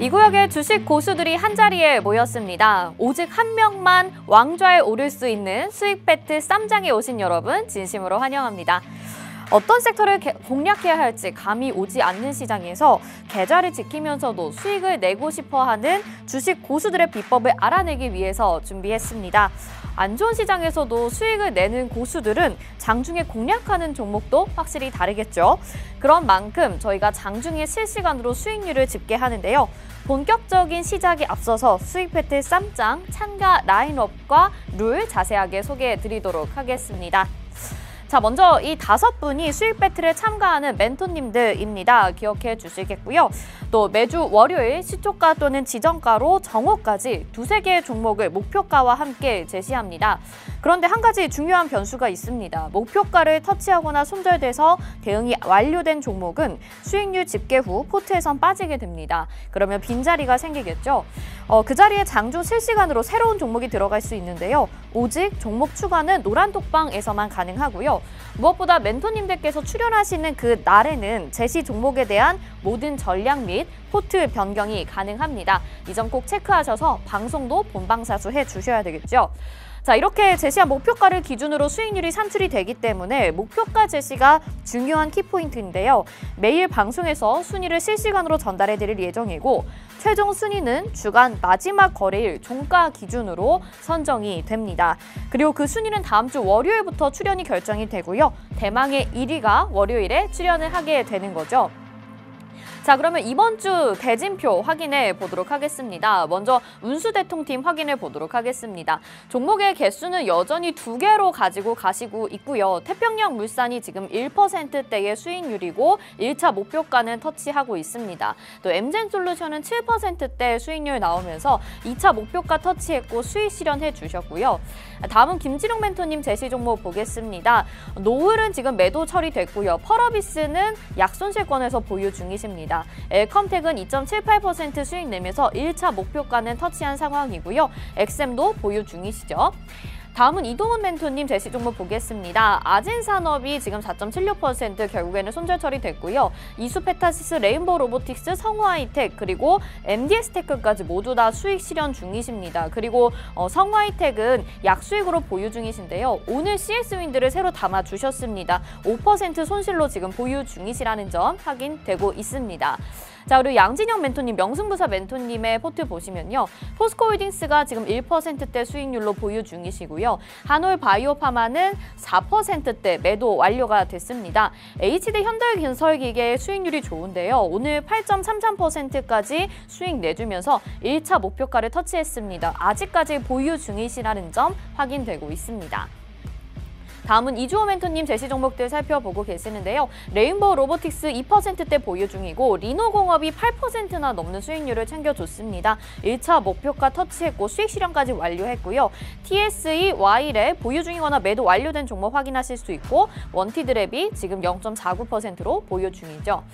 이 구역의 주식 고수들이 한자리에 모였습니다. 오직 한 명만 왕좌에 오를 수 있는 수익 배트 쌈장에 오신 여러분 진심으로 환영합니다. 어떤 섹터를 공략해야 할지 감이 오지 않는 시장에서 계좌를 지키면서도 수익을 내고 싶어하는 주식 고수들의 비법을 알아내기 위해서 준비했습니다. 안 좋은 시장에서도 수익을 내는 고수들은 장중에 공략하는 종목도 확실히 다르겠죠. 그런 만큼 저희가 장중에 실시간으로 수익률을 집계하는데요. 본격적인 시작에 앞서서 수익 패트 쌈장, 참가 라인업과 룰 자세하게 소개해 드리도록 하겠습니다. 자, 먼저 이 다섯 분이 수익 배틀에 참가하는 멘토님들입니다. 기억해 주시겠고요. 또 매주 월요일 시초가 또는 지정가로 정오까지 두세 개의 종목을 목표가와 함께 제시합니다. 그런데 한 가지 중요한 변수가 있습니다. 목표가를 터치하거나 손절돼서 대응이 완료된 종목은 수익률 집계 후 포트에선 빠지게 됩니다. 그러면 빈자리가 생기겠죠. 어, 그 자리에 장중 실시간으로 새로운 종목이 들어갈 수 있는데요. 오직 종목 추가는 노란톡방에서만 가능하고요. 무엇보다 멘토님들께서 출연하시는 그 날에는 제시 종목에 대한 모든 전략 및 포트 변경이 가능합니다. 이 점 꼭 체크하셔서 방송도 본방사수 해주셔야 되겠죠. 자, 이렇게 제시한 목표가를 기준으로 수익률이 산출이 되기 때문에 목표가 제시가 중요한 키포인트인데요. 매일 방송에서 순위를 실시간으로 전달해 드릴 예정이고 최종 순위는 주간 마지막 거래일 종가 기준으로 선정이 됩니다. 그리고 그 순위는 다음 주 월요일부터 출연이 결정이 되고요. 대망의 1위가 월요일에 출연을 하게 되는 거죠. 자 그러면 이번 주 대진표 확인해 보도록 하겠습니다. 먼저 운수 대통팀 확인해 보도록 하겠습니다. 종목의 개수는 여전히 두 개로 가지고 가시고 있고요. 태평양 물산이 지금 1%대의 수익률이고 1차 목표가는 터치하고 있습니다. 또 엠젠솔루션은 7%대 수익률 나오면서 2차 목표가 터치했고 수익 실현해 주셨고요. 다음은 김지룡 멘토님 제시 종목 보겠습니다. 노을은 지금 매도 처리됐고요. 펄어비스는 약손실권에서 보유 중이십니다. 있습니다. 엘컴텍은 2.78% 수익 내면서 1차 목표가는 터치한 상황이고요. 엑셈도 보유 중이시죠. 다음은 이동훈 멘토님 제시 종목 보겠습니다. 아진산업이 지금 4.76% 결국에는 손절 처리됐고요. 이수페타시스, 레인보우 로보틱스, 성화이텍 그리고 MDS테크까지 모두 다 수익 실현 중이십니다. 그리고 어, 성화이텍은 약수익으로 보유 중이신데요. 오늘 CS윈드를 새로 담아 주셨습니다. 5% 손실로 지금 보유 중이시라는 점 확인되고 있습니다. 자 그리고 양진영 멘토님, 명승부사 멘토님의 포트 보시면요. 포스코홀딩스가 지금 1%대 수익률로 보유 중이시고요. 한올 바이오파마는 4%대 매도 완료가 됐습니다. HD 현대건설기계 수익률이 좋은데요. 오늘 8.33%까지 수익 내주면서 1차 목표가를 터치했습니다. 아직까지 보유 중이시라는 점 확인되고 있습니다. 다음은 이주호 멘토님 제시 종목들 살펴보고 계시는데요. 레인보우 로보틱스 2%대 보유 중이고 리노공업이 8%나 넘는 수익률을 챙겨줬습니다. 1차 목표가 터치했고 수익 실현까지 완료했고요. TSE, Y랩 보유 중이거나 매도 완료된 종목 확인하실 수 있고 원티드랩이 지금 0.49%로 보유 중이죠.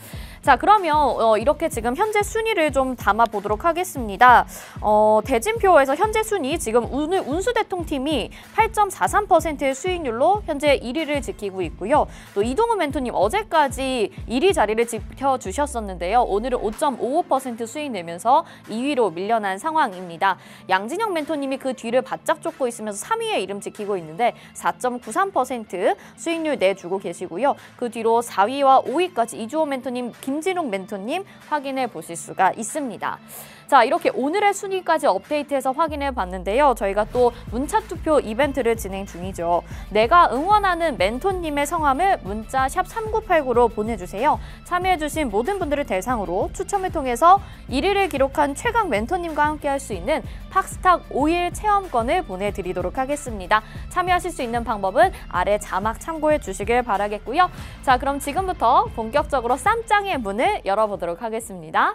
자, 그러면 어, 이렇게 지금 현재 순위를 좀 담아 보도록 하겠습니다. 어, 대진표에서 현재 순위 지금 오늘 운수 대통팀이 8.43%의 수익률로 현재 1위를 지키고 있고요. 또 이동우 멘토님 어제까지 1위 자리를 지켜 주셨었는데요. 오늘은 5.55% 수익 내면서 2위로 밀려난 상황입니다. 양진영 멘토님이 그 뒤를 바짝 쫓고 있으면서 3위의 이름 지키고 있는데 4.93% 수익률 내주고 계시고요. 그 뒤로 4위와 5위까지 이주호 멘토님 김 김진욱 멘토님 확인해 보실 수가 있습니다. 자, 이렇게 오늘의 순위까지 업데이트해서 확인해 봤는데요. 저희가 또 문자 투표 이벤트를 진행 중이죠. 내가 응원하는 멘토님의 성함을 문자 샵3989로 보내주세요. 참여해주신 모든 분들을 대상으로 추첨을 통해서 1위를 기록한 최강 멘토님과 함께 할 수 있는 팍스탁 5일 체험권을 보내드리도록 하겠습니다. 참여하실 수 있는 방법은 아래 자막 참고해 주시길 바라겠고요. 자, 그럼 지금부터 본격적으로 쌈장의 문을 열어보도록 하겠습니다.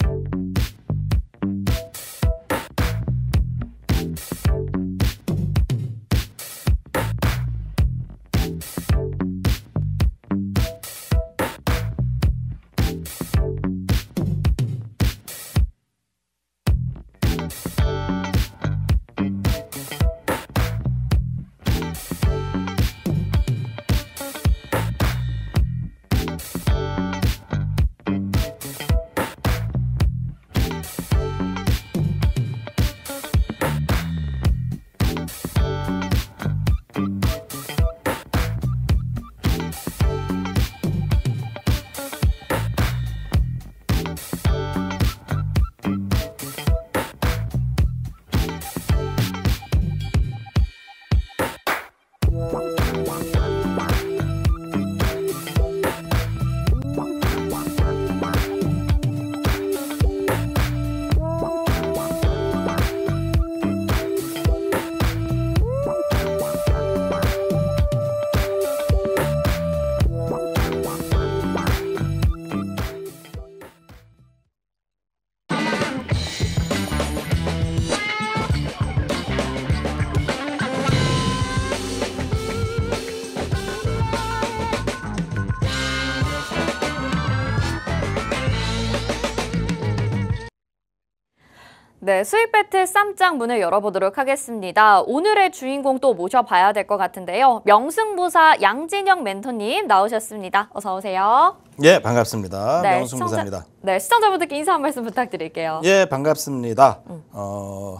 네, 수입 배트 쌈장 문을 열어보도록 하겠습니다. 오늘의 주인공 또 모셔봐야 될 것 같은데요. 명승부사 양진영 멘토님 나오셨습니다. 어서 오세요. 예, 반갑습니다. 네, 명승부사입니다. 시청자, 네, 시청자분들께 인사 한 말씀 부탁드릴게요. 예, 반갑습니다. 음. 어,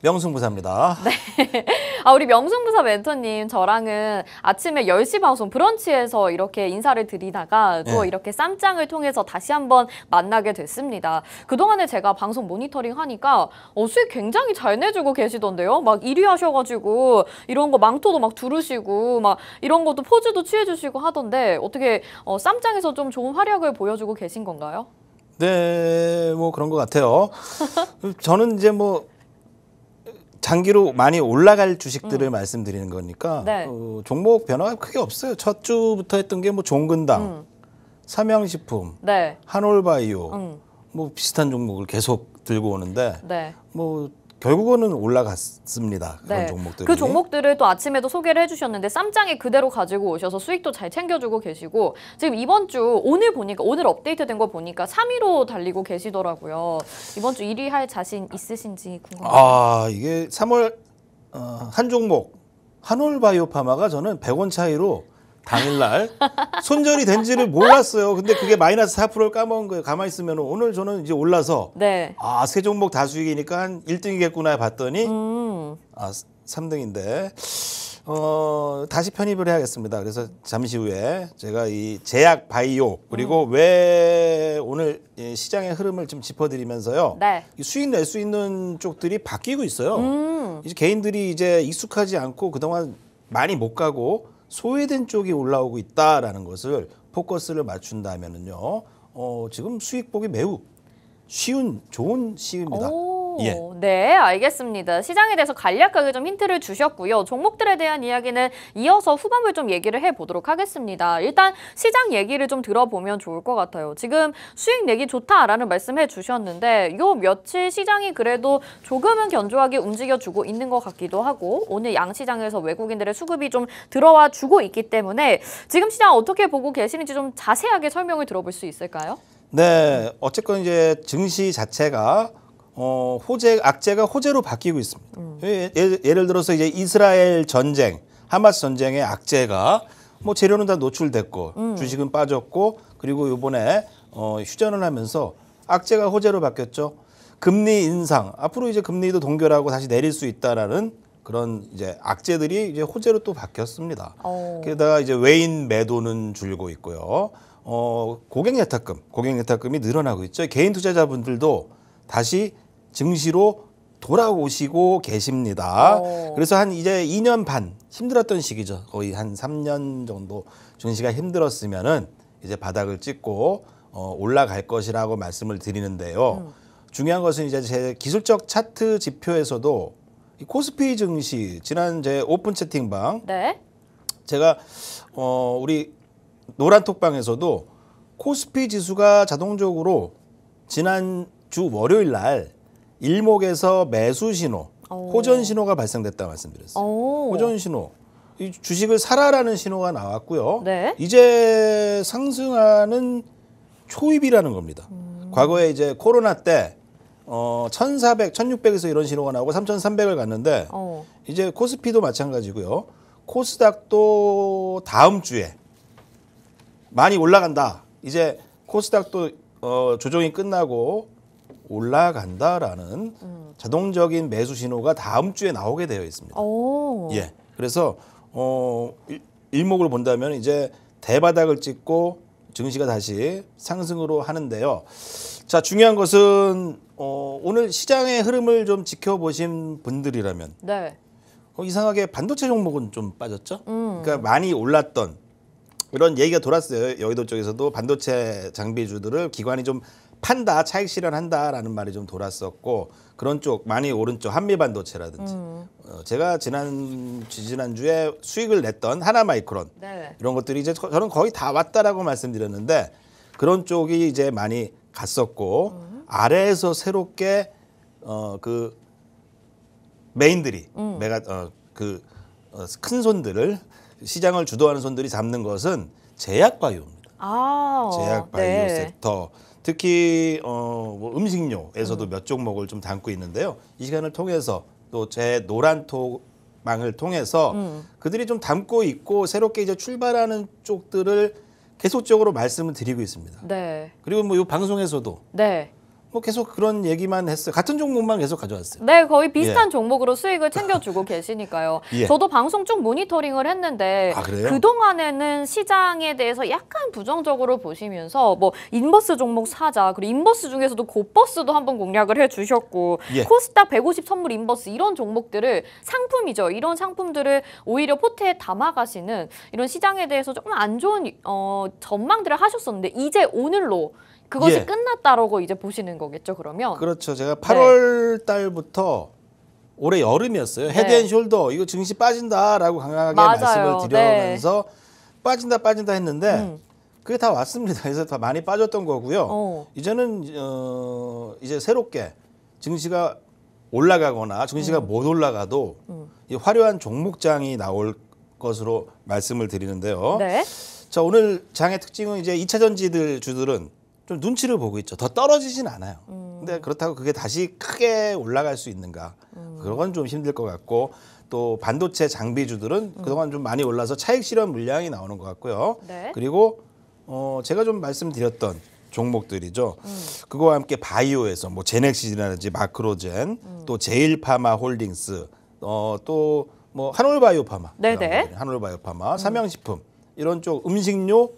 명승부사입니다. 네. 아, 우리 명승부사 멘토님, 저랑은 아침에 10시 방송 브런치에서 이렇게 인사를 드리다가 또 네. 이렇게 쌈장을 통해서 다시 한번 만나게 됐습니다. 그동안에 제가 방송 모니터링 하니까 어, 수익 굉장히 잘 내주고 계시던데요. 막 1위 하셔가지고 이런 거 망토도 막 두르시고 막 이런 것도 포즈도 취해주시고 하던데 어떻게 어, 쌈장에서 좀 좋은 활약을 보여주고 계신 건가요? 네, 뭐 그런 것 같아요. 저는 이제 뭐 장기로 많이 올라갈 주식들을 음. 말씀드리는 거니까 네. 어, 종목 변화가 크게 없어요. 첫 주부터 했던 게 뭐 종근당, 음. 삼양식품, 네. 한올바이오 음. 뭐 비슷한 종목을 계속 들고 오는데 네. 뭐 결국은 올라갔습니다. 그런 네. 종목들. 그 종목들을 또 아침에도 소개를 해주셨는데 쌈장에 그대로 가지고 오셔서 수익도 잘 챙겨주고 계시고 지금 이번 주 오늘 보니까 오늘 업데이트된 거 보니까 3위로 달리고 계시더라고요. 이번 주 1위 할 자신 있으신지 궁금합니다. 아 이게 3월 어, 한 종목 한올바이오파마가 저는 100원 차이로 당일날 손전이 된지를 몰랐어요. 근데 그게 마이너스 4%를 까먹은 거예요. 가만히 있으면 오늘 저는 이제 올라서 네. 아세 종목 다 수익이니까 한 1등이겠구나 봤더니 음. 아 3등인데 어 다시 편입을 해야겠습니다. 그래서 잠시 후에 제가 이 제약 바이오 그리고 음. 왜 오늘 시장의 흐름을 좀 짚어드리면서요. 네. 수익 낼 수 있는 쪽들이 바뀌고 있어요. 음. 이제 개인들이 이제 익숙하지 않고 그동안 많이 못 가고 소외된 쪽이 올라오고 있다라는 것을 포커스를 맞춘다면은요. 어, 지금 수익 보기 매우 쉬운 좋은 시기입니다. 오. 예. 네, 알겠습니다. 시장에 대해서 간략하게 좀 힌트를 주셨고요. 종목들에 대한 이야기는 이어서 후반부에 좀 얘기를 해보도록 하겠습니다. 일단 시장 얘기를 좀 들어보면 좋을 것 같아요. 지금 수익 내기 좋다라는 말씀해 주셨는데 요 며칠 시장이 그래도 조금은 견조하게 움직여주고 있는 것 같기도 하고 오늘 양시장에서 외국인들의 수급이 좀 들어와 주고 있기 때문에 지금 시장 어떻게 보고 계시는지 좀 자세하게 설명을 들어볼 수 있을까요? 네, 어쨌건 이제 증시 자체가 어, 호재 악재가 호재로 바뀌고 있습니다. 음. 예, 예를 들어서 이제 이스라엘 전쟁, 하마스 전쟁의 악재가 뭐 재료는 다 노출됐고 음. 주식은 빠졌고 그리고 요번에 어, 휴전을 하면서 악재가 호재로 바뀌었죠. 금리 인상 앞으로 이제 금리도 동결하고 다시 내릴 수 있다라는 그런 이제 악재들이 이제 호재로 또 바뀌었습니다. 오. 어. 게다가 이제 외인 매도는 줄고 있고요. 어, 고객 예탁금, 고객 예탁금이 늘어나고 있죠. 개인 투자자분들도 다시 증시로 돌아오시고 계십니다. 오. 어. 그래서 한 이제 2년 반 힘들었던 시기죠. 거의 한 3년 정도 증시가 힘들었으면은 이제 바닥을 찍고 어, 올라갈 것이라고 말씀을 드리는데요. 음. 중요한 것은 이제 제 기술적 차트 지표에서도 이 코스피 증시 지난 제 오픈 채팅방 네? 제가 어, 우리 노란톡방에서도 코스피 지수가 자동적으로 지난 주 월요일 날 일목에서 매수 신호, 어. 호전 신호가 발생됐다 말씀드렸어요. 오. 어. 호전 신호. 이 주식을 사라라는 신호가 나왔고요. 네. 이제 상승하는 초입이라는 겁니다. 음. 과거에 이제 코로나 때 어, 1,400, 1,600에서 이런 신호가 나오고 3,300을 갔는데 어. 이제 코스피도 마찬가지고요. 코스닥도 다음 주에 많이 올라간다. 이제 코스닥도 어, 조정이 끝나고 올라간다라는 음. 자동적인 매수 신호가 다음 주에 나오게 되어 있습니다. 오. 예. 그래서 어 일, 목을 본다면 이제 대바닥을 찍고 증시가 다시 상승으로 하는데요. 자, 중요한 것은 어 오늘 시장의 흐름을 좀 지켜보신 분들이라면 네. 어, 이상하게 반도체 종목은 좀 빠졌죠. 음. 그러니까 많이 올랐던 이런 얘기가 돌았어요. 여의도 쪽에서도 반도체 장비주들을 기관이 좀 판다 차익 실현한다라는 말이 좀 돌았었고 그런 쪽 많이 오른쪽 한미반도체라든지 음. 어, 제가 지난 지난 주에 수익을 냈던 하나마이크론 네. 이런 것들이 이제 저는 거의 다 왔다라고 말씀드렸는데 그런 쪽이 이제 많이 갔었고 음. 아래에서 새롭게 어그 메인들이 음. 메가 어그큰 어, 그, 어 손들을 시장을 주도하는 손들이 잡는 것은 제약바이오입니다. 아, 제약바이오 네. 섹터 특히 어, 뭐 음식료에서도 음. 몇 종목을 좀 담고 있는데요. 이 시간을 통해서 또 제노란토 망을 통해서 음. 그들이 좀 담고 있고 새롭게 이제 출발하는 쪽들을 계속적으로 말씀을 드리고 있습니다. 네. 그리고 뭐 이 방송에서도 네. 뭐 계속 그런 얘기만 했어요. 같은 종목만 계속 가져왔어요. 네, 거의 예. 비슷한 예. 종목으로 수익을 챙겨주고 계시니까요. 예. 저도 방송 쭉 모니터링을 했는데 아, 그동안에는 시장에 대해서 약간 부정적으로 보시면서 뭐 인버스 종목 사자 그리고 인버스 중에서도 고버스도 한번 공략을 해주셨고 예. 코스닥 150 선물 인버스 이런 종목들을 상품이죠. 이런 상품들을 오히려 포트에 담아가시는 이런 시장에 대해서 조금 안 좋은 어, 전망들을 하셨었는데 이제 오늘로 그것이 예. 끝났다라고 이제 보시는 거겠죠, 그러면? 그렇죠. 제가 8월 네. 달부터 올해 여름이었어요. 헤드앤숄더 네. 이거 증시 빠진다라고 강하게 맞아요. 말씀을 네. 드리면서 빠진다 빠진다 했는데 음. 그게 다 왔습니다. 그래서 다 많이 빠졌던 거고요. 어. 이제는 어, 이제 새롭게 증시가 올라가거나 증시가 음. 못 올라가도 음. 이 화려한 종목장이 나올 것으로 말씀을 드리는데요. 네. 자 오늘 장의 특징은 이제 이차 전지들 주들은 좀 눈치를 보고 있죠. 더 떨어지진 않아요. 음. 근데 그렇다고 그게 다시 크게 올라갈 수 있는가? 음. 그건 좀 힘들 것 같고 또 반도체 장비주들은 음. 그동안 좀 많이 올라서 차익 실현 물량이 나오는 것 같고요. 네. 그리고 어 제가 좀 말씀드렸던 종목들이죠. 음. 그거와 함께 바이오에서 뭐 제넥시즈라든지 마크로젠, 음. 또 제일파마 홀딩스, 어또 뭐 한올바이오파마, 네네. 네. 한올바이오파마, 음. 삼양식품 이런 쪽 음식료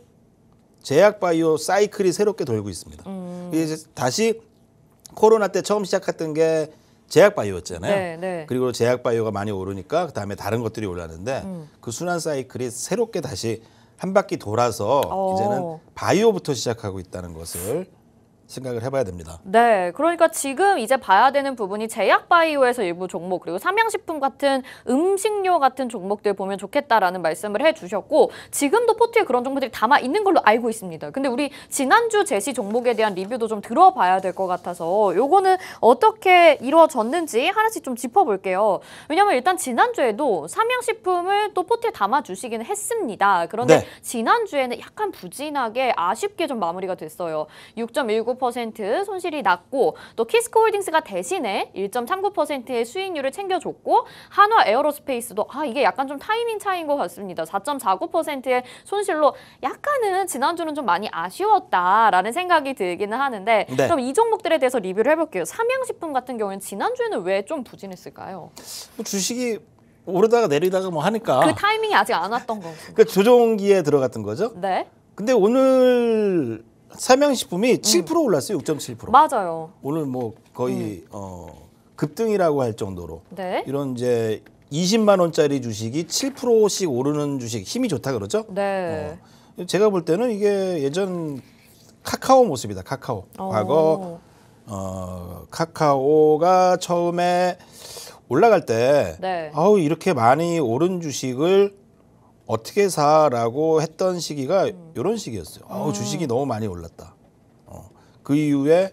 제약바이오 사이클이 새롭게 돌고 있습니다. 음. 이제 다시 코로나 때 처음 시작했던 게 제약바이오였잖아요. 네, 네. 그리고 제약바이오가 많이 오르니까 그 다음에 다른 것들이 올랐는데 음. 그 순환 사이클이 새롭게 다시 한 바퀴 돌아서 오. 어. 이제는 바이오부터 시작하고 있다는 것을 생각을 해봐야 됩니다. 네, 그러니까 지금 이제 봐야 되는 부분이 제약바이오에서 일부 종목 그리고 삼양식품 같은 음식료 같은 종목들 보면 좋겠다라는 말씀을 해주셨고 지금도 포트에 그런 종목들이 담아 있는 걸로 알고 있습니다. 근데 우리 지난주 제시 종목에 대한 리뷰도 좀 들어봐야 될 것 같아서 요거는 어떻게 이루어졌는지 하나씩 좀 짚어볼게요. 왜냐면 일단 지난주에도 삼양식품을 또 포트에 담아주시기는 했습니다. 그런데 네. 지난주에는 약간 부진하게 아쉽게 좀 마무리가 됐어요. 6.19 1.9% 손실이 났고 또 키스코홀딩스가 대신에 1.39%의 수익률을 챙겨줬고 한화 에어로스페이스도 아 이게 약간 좀 타이밍 차이인 것 같습니다. 4.49%의 손실로 약간은 지난주는 좀 많이 아쉬웠다라는 생각이 들기는 하는데 네. 그럼 이 종목들에 대해서 리뷰를 해볼게요. 삼양식품 같은 경우에는 지난주에는 왜 좀 부진했을까요? 뭐 주식이 오르다가 내리다가 뭐 하니까 그 타이밍이 아직 안 왔던 거죠그 그러니까 조정기에 들어갔던 거죠? 네. 근데 오늘 삼양식품이 7% 음. 올랐어요. 6.7%. 맞아요. 오늘 뭐 거의 음. 어 급등이라고 할 정도로 네. 이런 이제 20만 원짜리 주식이 7%씩 오르는 주식 힘이 좋다 그러죠? 네. 어, 제가 볼 때는 이게 예전 카카오 모습이다. 카카오. 오. 어. 과거 어 카카오가 처음에 올라갈 때 네. 아우 이렇게 많이 오른 주식을 어떻게 사라고 했던 시기가 음. 이런 시기였어요. 어, 음. 주식이 너무 많이 올랐다. 어. 그 이후에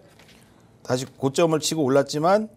다시 고점을 치고 올랐지만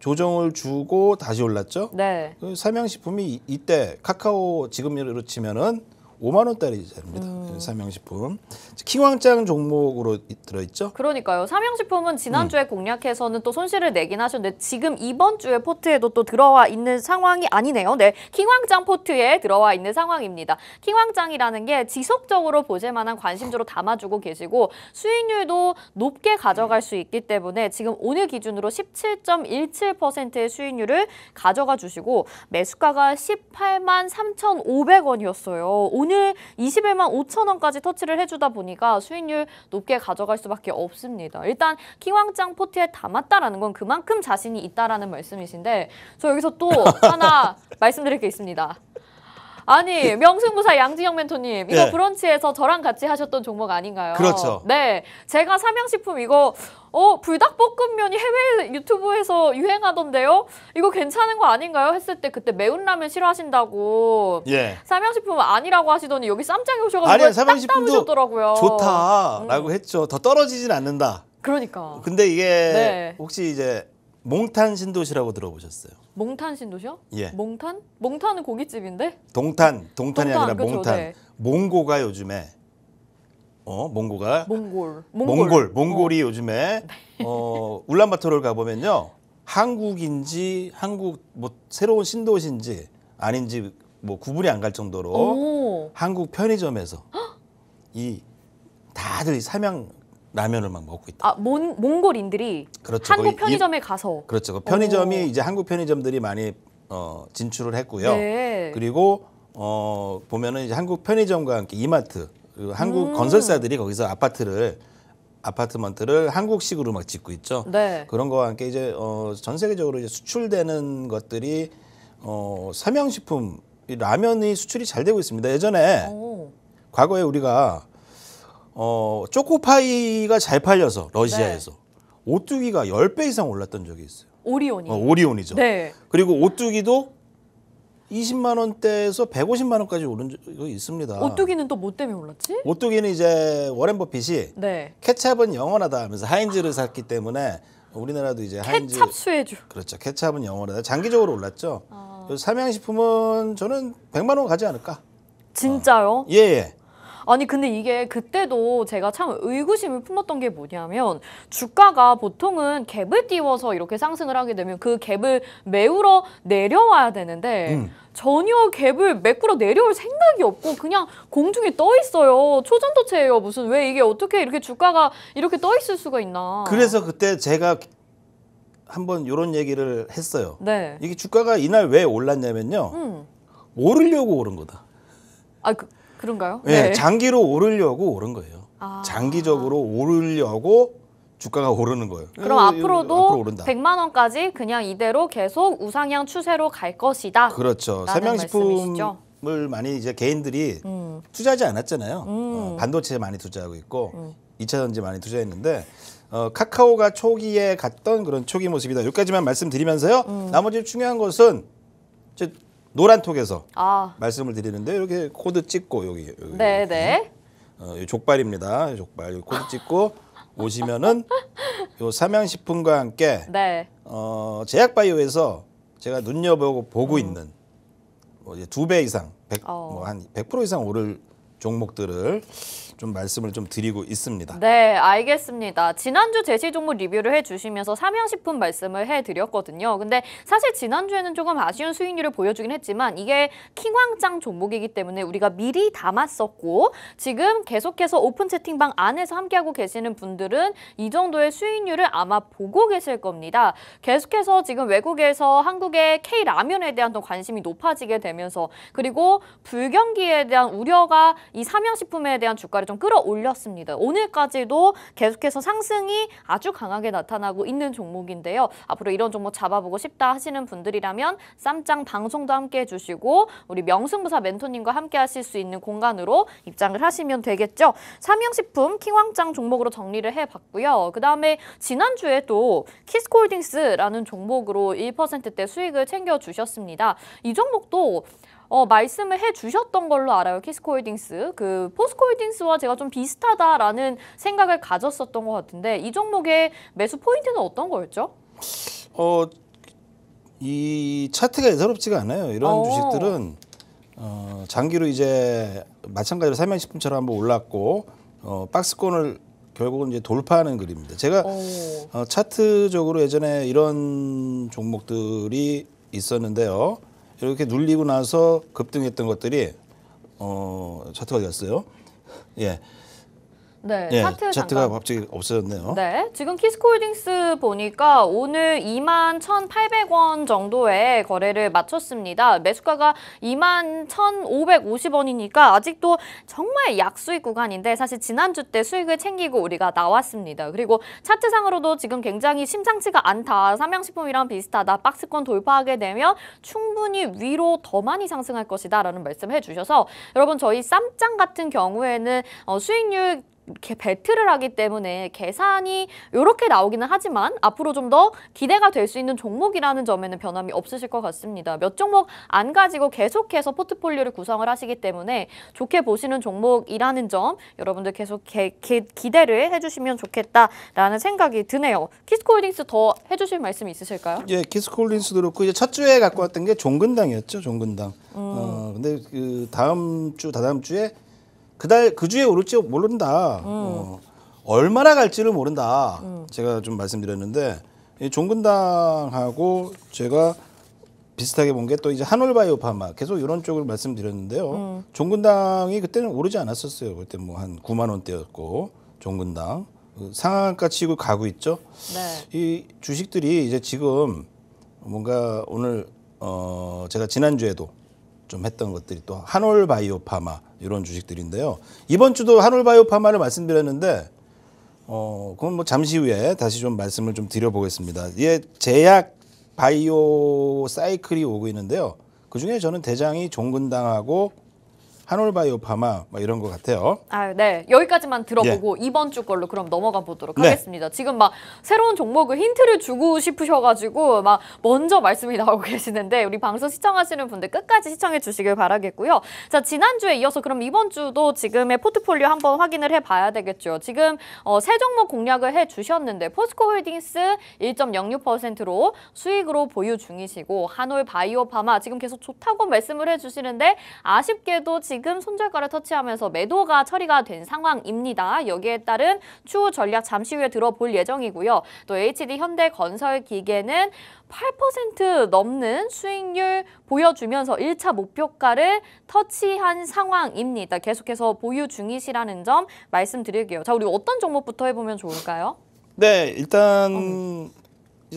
조정을 주고 다시 올랐죠. 네. 그 삼양식품이 이때 카카오 지금으로 치면은 5만 원짜리입니다. 음. 네, 삼양식품. 킹왕짱 종목으로 들어있죠? 그러니까요. 삼양식품은 지난주에 음. 공략해서는 또 손실을 내긴 하셨는데 지금 이번 주에 포트에도 또 들어와 있는 상황이 아니네요. 네, 킹왕짱 포트에 들어와 있는 상황입니다. 킹왕짱이라는 게 지속적으로 보실 만한 관심주로 담아주고 계시고 수익률도 높게 가져갈 수 있기 때문에 지금 오늘 기준으로 17.17%의 수익률을 가져가 주시고 매수가가 18만 3,500원이었어요. 오늘 오늘 21만 5천 원까지 터치를 해주다 보니까 수익률 높게 가져갈 수밖에 없습니다. 일단 킹왕짱 포트에 담았다라는 건 그만큼 자신이 있다라는 말씀이신데 저 여기서 또 하나 말씀드릴 게 있습니다. 아니 명승부사 양진영 멘토님 이거 네. 브런치에서 저랑 같이 하셨던 종목 아닌가요? 그렇죠. 네, 제가 삼양식품 이거 어 불닭볶음면이 해외 유튜브에서 유행하던데요. 이거 괜찮은 거 아닌가요? 했을 때 그때 매운 라면 싫어하신다고 예. 삼양식품 아니라고 하시더니 여기 쌈장에 오셔가지고 아니, 삼양식품도 좋다라고 음. 했죠. 더 떨어지진 않는다. 그러니까. 근데 이게 네. 혹시 이제 몽탄 신도시라고 들어보셨어요? 몽탄 신도시요? 예. 몽탄? 몽탄은 고깃집인데? 동탄, 동탄이 동탄, 아니라 그쵸, 몽탄. 네. 몽고가 요즘에 어 몽고가 몽골 몽골 몽골, 어. 이 요즘에 네. 어 울란바토를 르 가보면요 한국인지 한국 뭐 새로운 신도시인지 아닌지 뭐 구분이 안 갈 정도로 오. 한국 편의점에서 이 다들 이 삼양 라면을 막 먹고 있다. 아, 몬, 몽골인들이 그렇죠. 한국 편의점에 이, 가서 그렇죠. 그 편의점이 오. 어. 이제 한국 편의점들이 많이 어, 진출을 했고요. 네. 그리고 어, 보면은 이제 한국 편의점과 함께 이마트 그 한국 음. 건설사들이 거기서 아파트를 아파트먼트를 한국식으로 막 짓고 있죠. 네. 그런 거와 함께 이제 어, 전 세계적으로 이제 수출되는 것들이 어, 삼양식품 라면이 수출이 잘 되고 있습니다. 예전에 오. 과거에 우리가 어, 초코파이가 잘 팔려서 러시아에서 네. 오뚜기가 10배 이상 올랐던 적이 있어요. 오리온이. 어, 오리온이죠. 네. 그리고 오뚜기도 20만 원대에서 150만 원까지 오른 적이 있습니다. 오뚜기는 또 뭐 때문에 올랐지? 오뚜기는 이제 워렌 버핏이 네. 케찹은 영원하다 하면서 하인즈를 아. 샀기 때문에 우리나라도 이제 하인즈 케찹 수혜주. 그렇죠. 케찹은 영원하다. 장기적으로 올랐죠. 아. 삼양식품은 저는 100만 원 가지 않을까? 진짜요? 어. 예, 예. 아니 근데 이게 그때도 제가 참 의구심을 품었던 게 뭐냐면 주가가 보통은 갭을 띄워서 이렇게 상승을 하게 되면 그 갭을 메우러 내려와야 되는데 음. 전혀 갭을 메꾸러 내려올 생각이 없고 그냥 공중에 떠 있어요. 초전도체예요. 무슨 왜 이게 어떻게 이렇게 주가가 이렇게 떠 있을 수가 있나. 그래서 그때 제가 한번 이런 얘기를 했어요. 네. 이게 주가가 이날 왜 올랐냐면요. 음. 오르려고 오른 거다. 아, 그, 그런가요? 네. 네. 장기로 오르려고 오른 거예요. 아. 장기적으로 오르려고 주가가 오르는 거예요. 음. 그럼 예, 앞으로도 앞으로 100만 원까지 그냥 이대로 계속 우상향 추세로 갈 것이다. 그렇죠. 삼양식품을 많이 이제 개인들이 음. 투자하지 않았잖아요. 음. 어, 반도체에 많이 투자하고 있고 음. 2차 전지 많이 투자했는데 어, 카카오가 초기에 갔던 그런 초기 모습이다. 여기까지만 말씀드리면서요. 음. 나머지 중요한 것은 노란톡에서 아. 말씀을 드리는데 이렇게 코드 찍고 여기, 여기 네네 네. 어, 이 족발입니다. 족발 코드 찍고 오시면은 요 삼양식품과 함께 네. 어, 제약바이오에서 제가 눈여보고 보고 음. 있는 뭐 두배 이상, 100, 어. 뭐한100% 이상 오를 종목들을 좀 말씀을 좀 드리고 있습니다. 네, 알겠습니다. 지난주 제시 종목 리뷰를 해주시면서 삼양식품 말씀을 해드렸거든요. 근데 사실 지난주에는 조금 아쉬운 수익률을 보여주긴 했지만 이게 킹왕짱 종목이기 때문에 우리가 미리 담았었고 지금 계속해서 오픈 채팅방 안에서 함께하고 계시는 분들은 이 정도의 수익률을 아마 보고 계실 겁니다. 계속해서 지금 외국에서 한국의 K라면에 대한 더 관심이 높아지게 되면서 그리고 불경기에 대한 우려가 이 삼양식품에 대한 주가를 좀좀 끌어올렸습니다. 오늘까지도 계속해서 상승이 아주 강하게 나타나고 있는 종목인데요. 앞으로 이런 종목 잡아보고 싶다 하시는 분들이라면 쌈짱 방송도 함께 해주시고 우리 명승부사 멘토님과 함께 하실 수 있는 공간으로 입장을 하시면 되겠죠. 삼형식품 킹왕짱 종목으로 정리를 해봤고요. 그 다음에 지난주에 도 키스콜딩스라는 종목으로 1%대 수익을 챙겨주셨습니다. 이 종목도 어, 말씀을 해주셨던 걸로 알아요. 키스코홀딩스. 그 포스코홀딩스와 제가 좀 비슷하다라는 생각을 가졌었던 것 같은데 이 종목의 매수 포인트는 어떤 거였죠? 어, 이 차트가 예사롭지가 않아요. 이런 오. 어. 주식들은 어, 장기로 이제 마찬가지로 삼양식품처럼 한번 올랐고 어, 박스권을 결국은 이제 돌파하는 그림입니다. 제가 어, 어 차트적으로 예전에 이런 종목들이 있었는데요. 이렇게 눌리고 나서 급등했던 것들이 어 차트가 됐어요. 예. 네, 예, 차트 차트가 갑자기 없어졌네요. 네, 지금 키스코딩스 보니까 오늘 2만 1,800원 정도의 거래를 마쳤습니다. 매수가가 2만 1,550원이니까 아직도 정말 약수익 구간인데 사실 지난주 때 수익을 챙기고 우리가 나왔습니다. 그리고 차트상으로도 지금 굉장히 심상치가 않다. 삼양식품이랑 비슷하다. 박스권 돌파하게 되면 충분히 위로 더 많이 상승할 것이다 라는 말씀해 주셔서 여러분 저희 쌈장 같은 경우에는 어, 수익률 이렇게 배틀을 하기 때문에 계산이 이렇게 나오기는 하지만 앞으로 좀 더 기대가 될 수 있는 종목이라는 점에는 변함이 없으실 것 같습니다. 몇 종목 안 가지고 계속해서 포트폴리오를 구성을 하시기 때문에 좋게 보시는 종목이라는 점 여러분들 계속 개, 개, 기대를 해주시면 좋겠다라는 생각이 드네요. 키스코홀딩스 더 해주실 말씀 있으실까요? 예, 키스코홀딩스도 그렇고 이제 첫 주에 갖고 왔던 게 종근당이었죠, 종근당. 음. 어, 근데 그 다음 주, 다다음 주에 그달 그 주에 오를지 모른다. 음. 어, 얼마나 갈지를 모른다. 음. 제가 좀 말씀드렸는데 이 종근당하고 제가 비슷하게 본 게 또 이제 한올바이오파마 계속 이런 쪽을 말씀드렸는데요. 음. 종근당이 그때는 오르지 않았었어요. 그때 뭐 한 9만 원대였고 종근당 그 상한가 치고 가고 있죠. 네. 이 주식들이 이제 지금 뭔가 오늘 어 제가 지난 주에도 좀 했던 것들이 또 한올바이오파마 이런 주식들인데요. 이번 주도 한올바이오파마를 말씀드렸는데 어 그건 뭐 잠시 후에 다시 좀 말씀을 좀 드려보겠습니다. 예 제약 바이오 사이클이 오고 있는데요. 그 중에 저는 대장이 종근당하고 한올바이오 파마 뭐 이런 것 같아요. 아, 네. 여기까지만 들어보고 예. 이번 주 걸로 그럼 넘어가 보도록 네. 하겠습니다. 지금 막 새로운 종목을 힌트를 주고 싶으셔가지고 막 먼저 말씀이 나오고 계시는데 우리 방송 시청하시는 분들 끝까지 시청해 주시길 바라겠고요. 자, 지난주에 이어서 그럼 이번 주도 지금의 포트폴리오 한번 확인을 해봐야 되겠죠. 지금 어, 세 종목 공략을 해 주셨는데 포스코 홀딩스 1.06%로 수익으로 보유 중이시고 한올바이오 파마 지금 계속 좋다고 말씀을 해주시는데 아쉽게도 지금 지금 손절가를 터치하면서 매도가 처리가 된 상황입니다. 여기에 따른 추후 전략 잠시 후에 들어볼 예정이고요. 또 HD 현대건설기계는 8% 넘는 수익률 보여주면서 1차 목표가를 터치한 상황입니다. 계속해서 보유 중이시라는 점 말씀드릴게요. 자, 우리 어떤 종목부터 해보면 좋을까요? 네, 일단 음.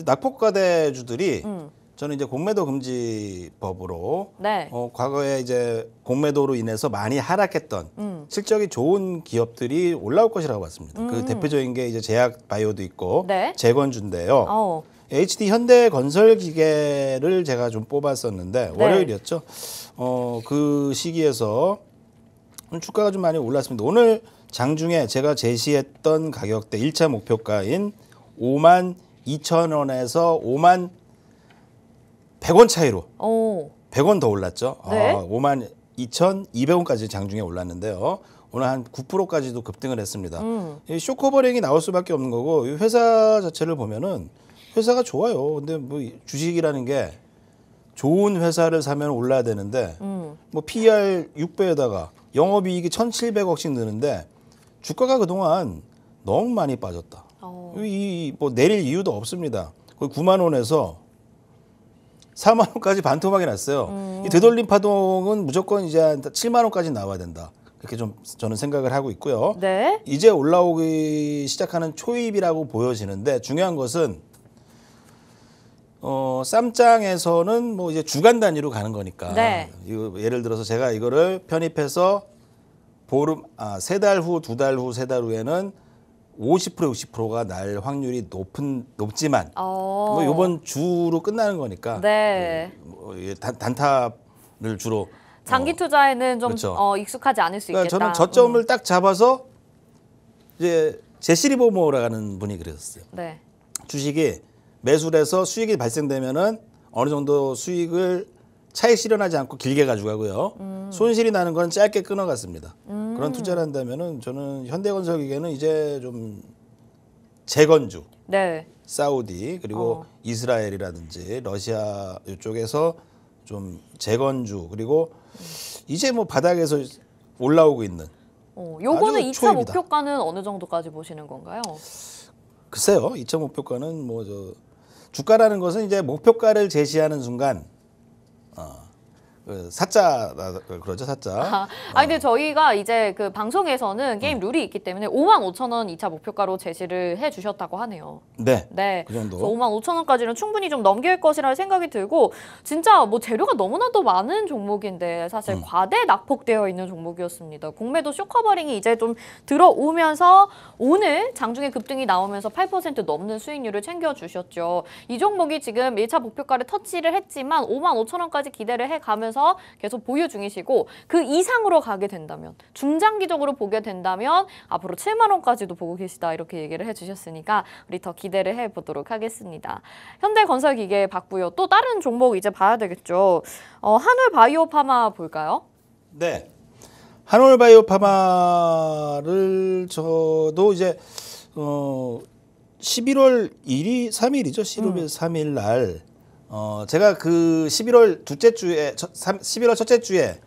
낙폭가대주들이 음. 저는 이제 공매도 금지법으로 네. 어, 과거에 이제 공매도로 인해서 많이 하락했던 음. 실적이 좋은 기업들이 올라올 것이라고 봤습니다. 그 음. 그 대표적인 게 이제 제약 바이오도 있고 네. 재건주인데요. 어. HD 현대 건설 기계를 제가 좀 뽑았었는데 네. 월요일이었죠. 어, 그 시기에서 주가가 좀 많이 올랐습니다. 오늘 장중에 제가 제시했던 가격대 일차 목표가인 5만 2천 원에서 5만 100원 차이로 오. 100원 더 올랐죠. 아, 네? 아, 5만 2,200원까지 장중에 올랐는데요. 오늘 한 9%까지도 급등을 했습니다. 음. 쇼커버링이 나올 수밖에 없는 거고 이 회사 자체를 보면은 회사가 좋아요. 근데 뭐 주식이라는 게 좋은 회사를 사면 올라야 되는데 음. 뭐 PR e 6배에다가 영업이익이 1,700억씩 느는데 주가가 그동안 너무 많이 빠졌다. 어. 이뭐 내릴 이유도 없습니다. 거의 9만 원에서 4만 원까지 반토막이 났어요. 음. 이 되돌림 파동은 무조건 이제 한 7만 원까지 나와야 된다. 그렇게 좀 저는 생각을 하고 있고요. 네. 이제 올라오기 시작하는 초입이라고 보여지는데 중요한 것은 어, 쌈장에서는 뭐 이제 주간 단위로 가는 거니까 네. 이거 예를 들어서 제가 이거를 편입해서 보름 아, 세 달 후, 두 달 후, 세 달 후에는 50% 60%가 날 확률이 높은 높지만 어. 뭐 이번 주로 끝나는 거니까 네. 음, 뭐 단, 단타를 주로 장기 어, 투자에는 좀 그렇죠. 어, 익숙하지 않을 수 그러니까 있겠다. 저는 저점을 음. 딱 잡아서 이제 제시리 보모라는 분이 그랬었어요. 네. 주식이 매수해서 수익이 발생되면은 어느 정도 수익을 차에 실현하지 않고 길게 가져가고요. 음. 손실이 나는 건 짧게 끊어갔습니다. 음. 그런 투자를 한다면은 저는 현대건설기계는 이제 좀 재건주, 네. 사우디 그리고 어. 이스라엘이라든지 러시아 이쪽에서 좀 재건주 그리고 이제 뭐 바닥에서 올라오고 있는. 어, 요거는 2차 초입니다. 목표가는 어느 정도까지 보시는 건가요? 글쎄요, 2차 목표가는 뭐 저 주가라는 것은 이제 목표가를 제시하는 순간 그 사자 그러죠 사자. 아, 아 근데 저희가 이제 그 방송에서는 게임 음. 룰이 있기 때문에 5만 5천 원 2차 목표가로 제시를 해주셨다고 하네요. 네. 네. 그 정도. 5만 5천 원까지는 충분히 좀 넘길 것이라는 생각이 들고 진짜 뭐 재료가 너무나도 많은 종목인데 사실 음. 과대 낙폭되어 있는 종목이었습니다. 공매도 쇼커버링이 이제 좀 들어오면서 오늘 장중에 급등이 나오면서 8% 넘는 수익률을 챙겨주셨죠. 이 종목이 지금 1차 목표가를 터치를 했지만 5만 5천 원까지 기대를 해가면서 계속해서 계속 보유 중이시고 그 이상으로 가게 된다면 중장기적으로 보게 된다면 앞으로 7만 원까지도 보고 계시다 이렇게 얘기를 해주셨으니까 우리 더 기대를 해보도록 하겠습니다. 현대건설기계 봤고요. 또 다른 종목 이제 봐야 되겠죠. 어, 한올바이오파마 볼까요? 네. 한올바이오파마를 저도 이제 어 11월 1일 3일이죠. 11월 음. 3일 날 어, 제가 그 11월 둘째 주에, 첫, 3, 11월 첫째 주에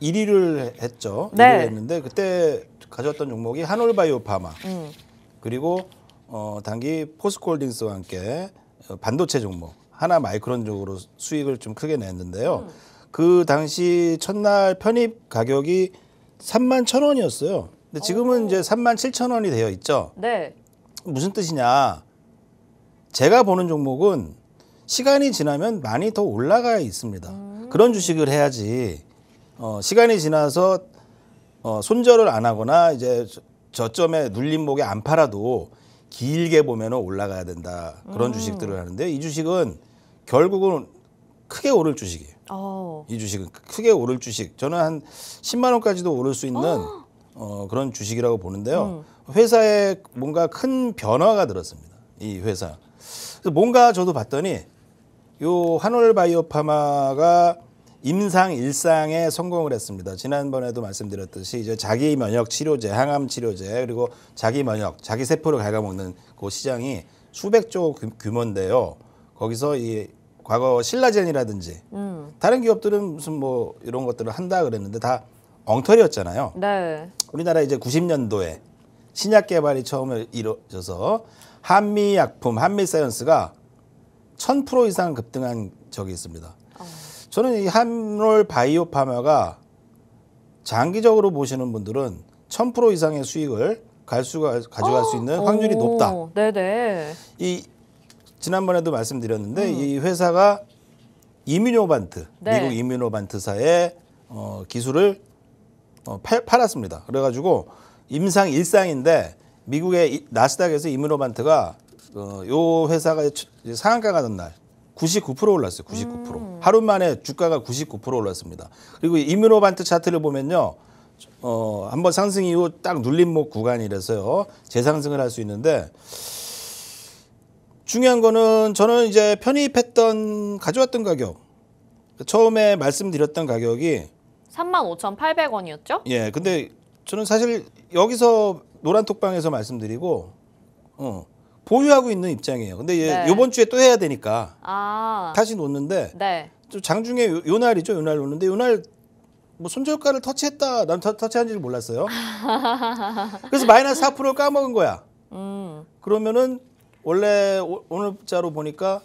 1위를 했죠. 네. 1위를 했는데 그때 가져왔던 종목이 한올바이오 파마 음. 그리고 어, 단기 포스코홀딩스와 함께 어, 반도체 종목 하나 마이크론 쪽으로 수익을 좀 크게 냈는데요. 음. 그 당시 첫날 편입 가격이 3만 천 원이었어요. 근데 지금은 오. 이제 3만 7천 원이 되어 있죠. 네. 무슨 뜻이냐? 제가 보는 종목은 시간이 지나면 많이 더 올라가 있습니다. 음. 그런 주식을 해야지 어, 시간이 지나서 어, 손절을 안 하거나 이제 저점에 눌림목에 안 팔아도 길게 보면 올라가야 된다 그런 음. 주식들을 하는데 이 주식은 결국은 크게 오를 주식이에요. 오. 어. 이 주식은 크게 오를 주식. 저는 한 10만 원까지도 오를 수 있는 어. 어, 그런 주식이라고 보는데요. 음. 회사에 뭔가 큰 변화가 들었습니다. 이 회사. 그래서 뭔가 저도 봤더니 요 한올바이오파마가 임상 일상에 성공을 했습니다. 지난번에도 말씀드렸듯이 이제 자기 면역 치료제, 항암 치료제 그리고 자기 면역, 자기 세포를 갉아먹는 그 시장이 수백조 규모인데요. 거기서 이 과거 신라젠이라든지 음. 다른 기업들은 무슨 뭐 이런 것들을 한다 그랬는데 다 엉터리였잖아요. 네. 우리나라 이제 90년도에 신약 개발이 처음에 이루어져서 한미약품, 한미사이언스가 1000% 이상 급등한 적이 있습니다. 어. 저는 이 한롤 바이오 파마가 장기적으로 보시는 분들은 1000% 이상의 수익을 갈 수가 가져갈 어. 수 있는 어. 확률이 오. 높다. 네네. 이 지난번에도 말씀드렸는데 음. 이 회사가 이민노반트 네. 미국 이민노반트사의 어, 기술을 어, 팔, 팔았습니다. 그래가지고 임상 일상인데 미국의 나스닥에서 이민노반트가 어, 요 회사가 상한가 가는 날99% 올랐어요. 99%. 음. 하루 만에 주가가 99% 올랐습니다. 그리고 이민호반트 차트를 보면요. 어, 한번 상승 이후 딱 눌림목 구간이라서요. 재상승을 할 수 있는데 중요한 거는 저는 이제 편입했던 가져왔던 가격. 그러니까 처음에 말씀드렸던 가격이 35,800원이었죠? 예. 근데 저는 사실 여기서 노란 톡방에서 말씀드리고 어, 보유하고 있는 입장이에요. 근데 얘 네. 이번 주에 또 해야 되니까 아. 다시 놓는데 네. 장중에 요, 요 날이죠. 요 날 놓는데 요 날 뭐 손절가를 터치했다. 난 터, 터치한 줄 몰랐어요. 그래서 마이너스 4%를 까먹은 거야. 음. 그러면은 원래 오, 늘자로 보니까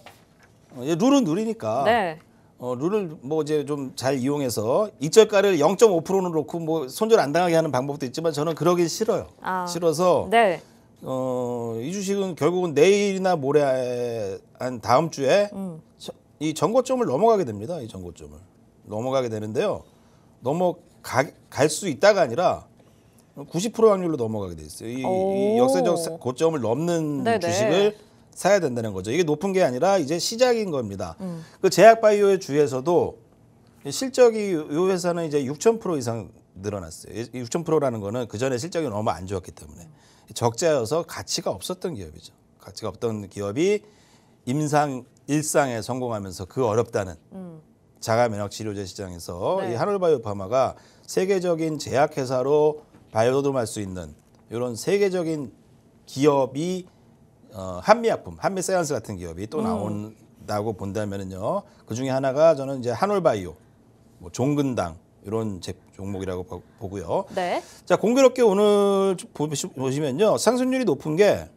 어, 얘 룰은 룰이니까 네. 어, 룰을 뭐 이제 좀 잘 이용해서 이절가를 0 5로 놓고 뭐 손절 안 당하게 하는 방법도 있지만 저는 그러기 싫어요. 아. 싫어서 네. 어, 이 주식은 결국은 내일이나 모레 한 다음 주에 음. 이 전고점을 넘어가게 됩니다. 이 전고점을 넘어가게 되는데요. 넘어갈 수 있다가 아니라 90% 확률로 넘어가게 돼 있어요. 이, 이역세적 고점을 넘는 네네. 네. 주식을 사야 된다는 거죠. 이게 높은 게 아니라 이제 시작인 겁니다. 음. 그 제약바이오의 주에서도 실적이 요 회사는 이제 6,000% 이상 늘어났어요. 6,000%라는 거는 그 전에 실적이 너무 안 좋았기 때문에. 음. 적자여서 가치가 없었던 기업이죠. 가치가 없던 기업이 임상 일상에 성공하면서 그 어렵다는 음. 자가 면역 치료제 시장에서 네. 이한늘바이오 파마가 세계적인 제약회사로 바이오돔할 수 있는 이런 세계적인 기업이 어, 한미약품, 한미사이언스 같은 기업이 또 음. 나온다고 음. 본다면은요. 그 중에 하나가 저는 이제 한올바이오, 뭐 종근당, 이런 종목이라고 보고요. 네. 자 공교롭게 오늘 보시면요 상승률이 높은 게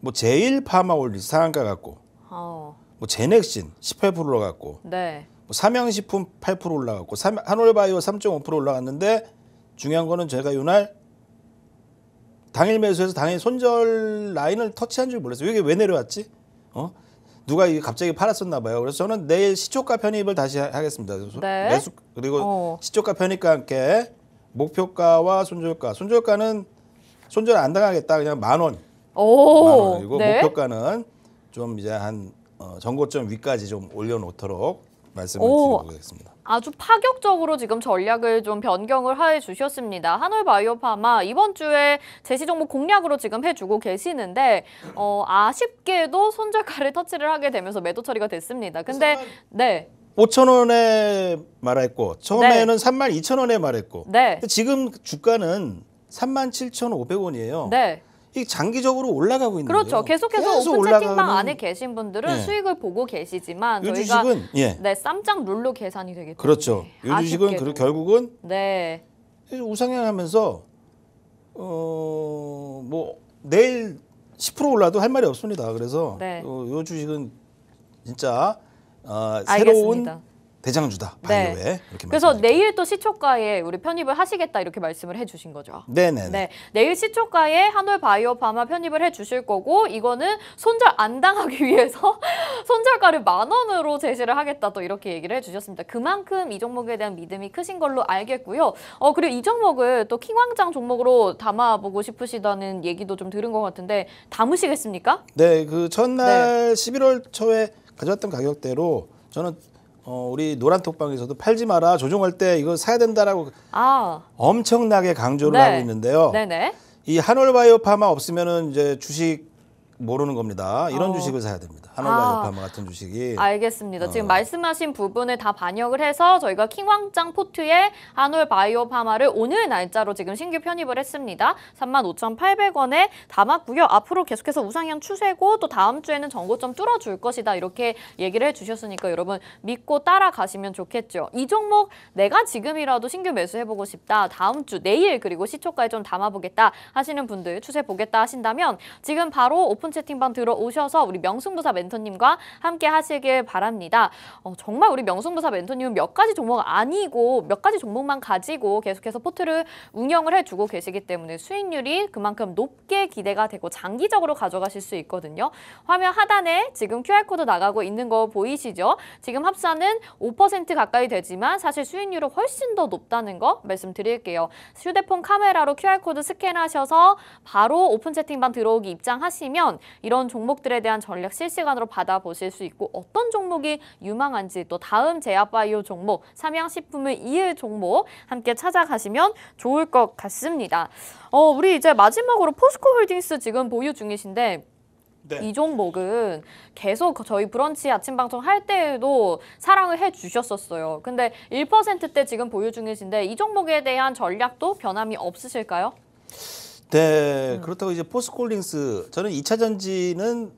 뭐 제일 파마올리 상한가 같고, 어. 뭐 제넥신 18% 올라갔고, 네. 뭐 삼양식품 8% 올라갔고, 한올바이오 3.5% 올라갔는데 중요한 거는 제가 이날 당일 매수해서 당일 손절 라인을 터치한 줄 몰랐어요. 이게 왜 내려왔지? 어? 누가 이게 갑자기 팔았었나 봐요. 그래서 저는 내일 시초가 편입을 다시 하겠습니다. 네. 매수 그리고 어. 시초가 편입과 함께 목표가와 손절가. 손절가는 손절 안 당하겠다. 그냥 만 원. 오. 만원고 네. 목표가는 좀 이제 한 어, 전고점 위까지 좀 올려놓도록 말씀을 오. 드리겠습니다. 아주 파격적으로 지금 전략을 좀 변경을 해 주셨습니다. 한올 바이오파마 이번 주에 제시 정보 공략으로 지금 해주고 계시는데 어, 아쉽게도 손절가를 터치를 하게 되면서 매도 처리가 됐습니다. 근데 네. 5천 원에 말했고 처음에는 네. 3만 2천 원에 말했고 네. 지금 주가는 3만 7,500원이에요. 네. 이 장기적으로 올라가고 있는 거예 그렇죠. 계속해서 계속 오픈 올라가는... 채팅방 안에 계신 분들은 네. 수익을 보고 계시지만 요 저희가 예. 네, 쌈장 룰로 계산이 되기 때문에 그렇죠. 요 예. 주식은 그, 결국은 네. 우상향하면서 어뭐 내일 10% 올라도 할 말이 없습니다. 그래서 네. 요, 요 주식은 진짜 어, 새로운 알겠습니다. 대장주다 네. 이렇게 그래서 내일 또 시초가에 우리 편입을 하시겠다 이렇게 말씀을 해주신 거죠. 네네. 네 내일 시초가에 한올 바이오 파마 편입을 해주실 거고 이거는 손절 안 당하기 위해서 손절가를 만 원으로 제시를 하겠다 또 이렇게 얘기를 해주셨습니다. 그만큼 이 종목에 대한 믿음이 크신 걸로 알겠고요. 어 그리고 이 종목을 또 킹왕장 종목으로 담아보고 싶으시다는 얘기도 좀 들은 것 같은데 담으시겠습니까? 네그 첫날 네. 11월 그 초에 가져왔던 가격대로 저는 어, 우리 노란톡방에서도 팔지 마라 조종할 때 이거 사야 된다라고 아. 엄청나게 강조를 네. 하고 있는데요. 네네. 이 한올바이오파마 없으면은 이제 주식 모르는 겁니다. 이런 어. 주식을 사야 됩니다. 하나와 아. 요파 같은 주식이. 알겠습니다. 어. 지금 말씀하신 부분을 다 반영을 해서 저희가 킹왕짱 포트에 한올 바이오파마를 오늘 날짜로 지금 신규 편입을 했습니다. 35,800원에 담았고요. 앞으로 계속해서 우상향 추세고 또 다음 주에는 정고점 뚫어줄 것이다. 이렇게 얘기를 해주셨으니까 여러분 믿고 따라가시면 좋겠죠. 이 종목 내가 지금이라도 신규 매수해보고 싶다. 다음 주 내일 그리고 시초가에 좀 담아보겠다 하시는 분들 추세 보겠다 하신다면 지금 바로 오픈 오픈 채팅방 들어오셔서 우리 명승부사 멘토님과 함께 하시길 바랍니다. 어, 정말 우리 명승부사 멘토님은 몇 가지 종목 아니고 몇 가지 종목만 가지고 계속해서 포트를 운영을 해주고 계시기 때문에 수익률이 그만큼 높게 기대가 되고 장기적으로 가져가실 수 있거든요. 화면 하단에 지금 QR코드 나가고 있는 거 보이시죠? 지금 합산은 5% 가까이 되지만 사실 수익률은 훨씬 더 높다는 거 말씀드릴게요. 휴대폰 카메라로 QR코드 스캔하셔서 바로 오픈 채팅방 들어오기 입장하시면 보시 이런 종목들에 대한 전략 실시간으로 받아보실 수 있고 어떤 종목이 유망한지 또 다음 제약바이오 종목, 삼양식품의 이을 종목 함께 찾아가시면 좋을 것 같습니다. 어, 우리 이제 마지막으로 포스코홀딩스 지금 보유 중이신데 네. 이 종목은 계속 그 저희 브런치 아침 방송 할 때에도 사랑을 해 주셨었어요. 근데 1%대 지금 보유 중이신데 이 종목에 대한 전략도 변함이 없으실까요? 네, 음. 그렇다고 이제 포스콜링스 저는 2차 전지는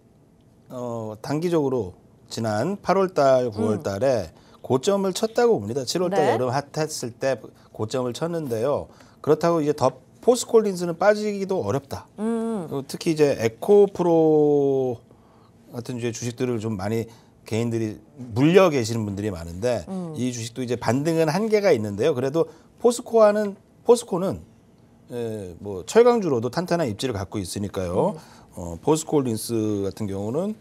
어, 단기적으로 지난 8월 달, 9월 음. 달에 고점을 쳤다고 봅니다. 7월 달 네. 여름 핫했을 때 고점을 쳤는데요. 그렇다고 이제 더 포스콜린스는 빠지기도 어렵다. 그 특히 이제 에코프로 같은 주의 주식들을 좀 많이 개인들이 물려 계시는 분들이 많은데 이 주식도 이제 반등은 한계가 있는데요. 그래도 포스코와는 포스코는 예, 뭐 철강주로도 탄탄한 입지를 갖고 있으니까요. 어, 보스콜린스 같은 경우는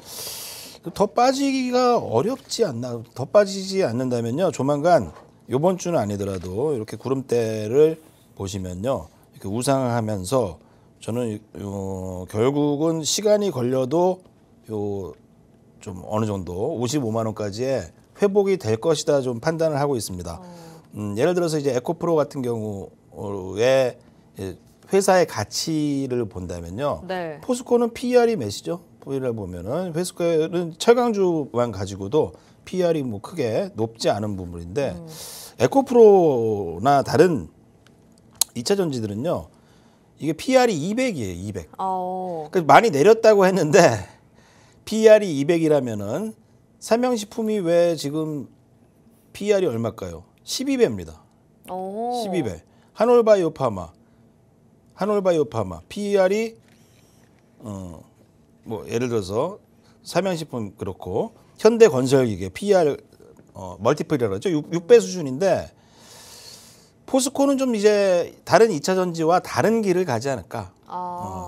더 빠지기가 어렵지 않나. 더 빠지지 않는다면요. 조만간 요번 주는 아니더라도 이렇게 구름대를 보시면요. 이렇게 우상하면서 저는 요, 어, 결국은 시간이 걸려도 요 좀 어느 정도 55만 원까지의 회복이 될 것이다 좀 판단을 하고 있습니다. 어. 음, 예를 들어서 이제 에코프로 같은 경우에 예, 회사의 가치를 본다면요. 네. 포스코는 PER이 몇이죠? 보이라 보면은 포스는 철강주만 가지고도 PER이 뭐 크게 높지 않은 부분인데 음. 에코프로나 다른 2차 전지들은요. 이게 PR이 200이에요, 200. 어... 그니까 많이 내렸다고 했는데 PR이 200이라면은 삼양식품이 왜 지금 PR이 얼마일까요? 12배입니다. 오. 12배. 한올바이오파마 한올바이오파마 PER이 어뭐 예를 들어서 삼양식품 그렇고 현대건설기계 PER 어, 멀티플이라고 하죠. 6, 배 수준인데 포스코는 좀 이제 다른 2차 전지와 다른 길을 가지 않을까. 아.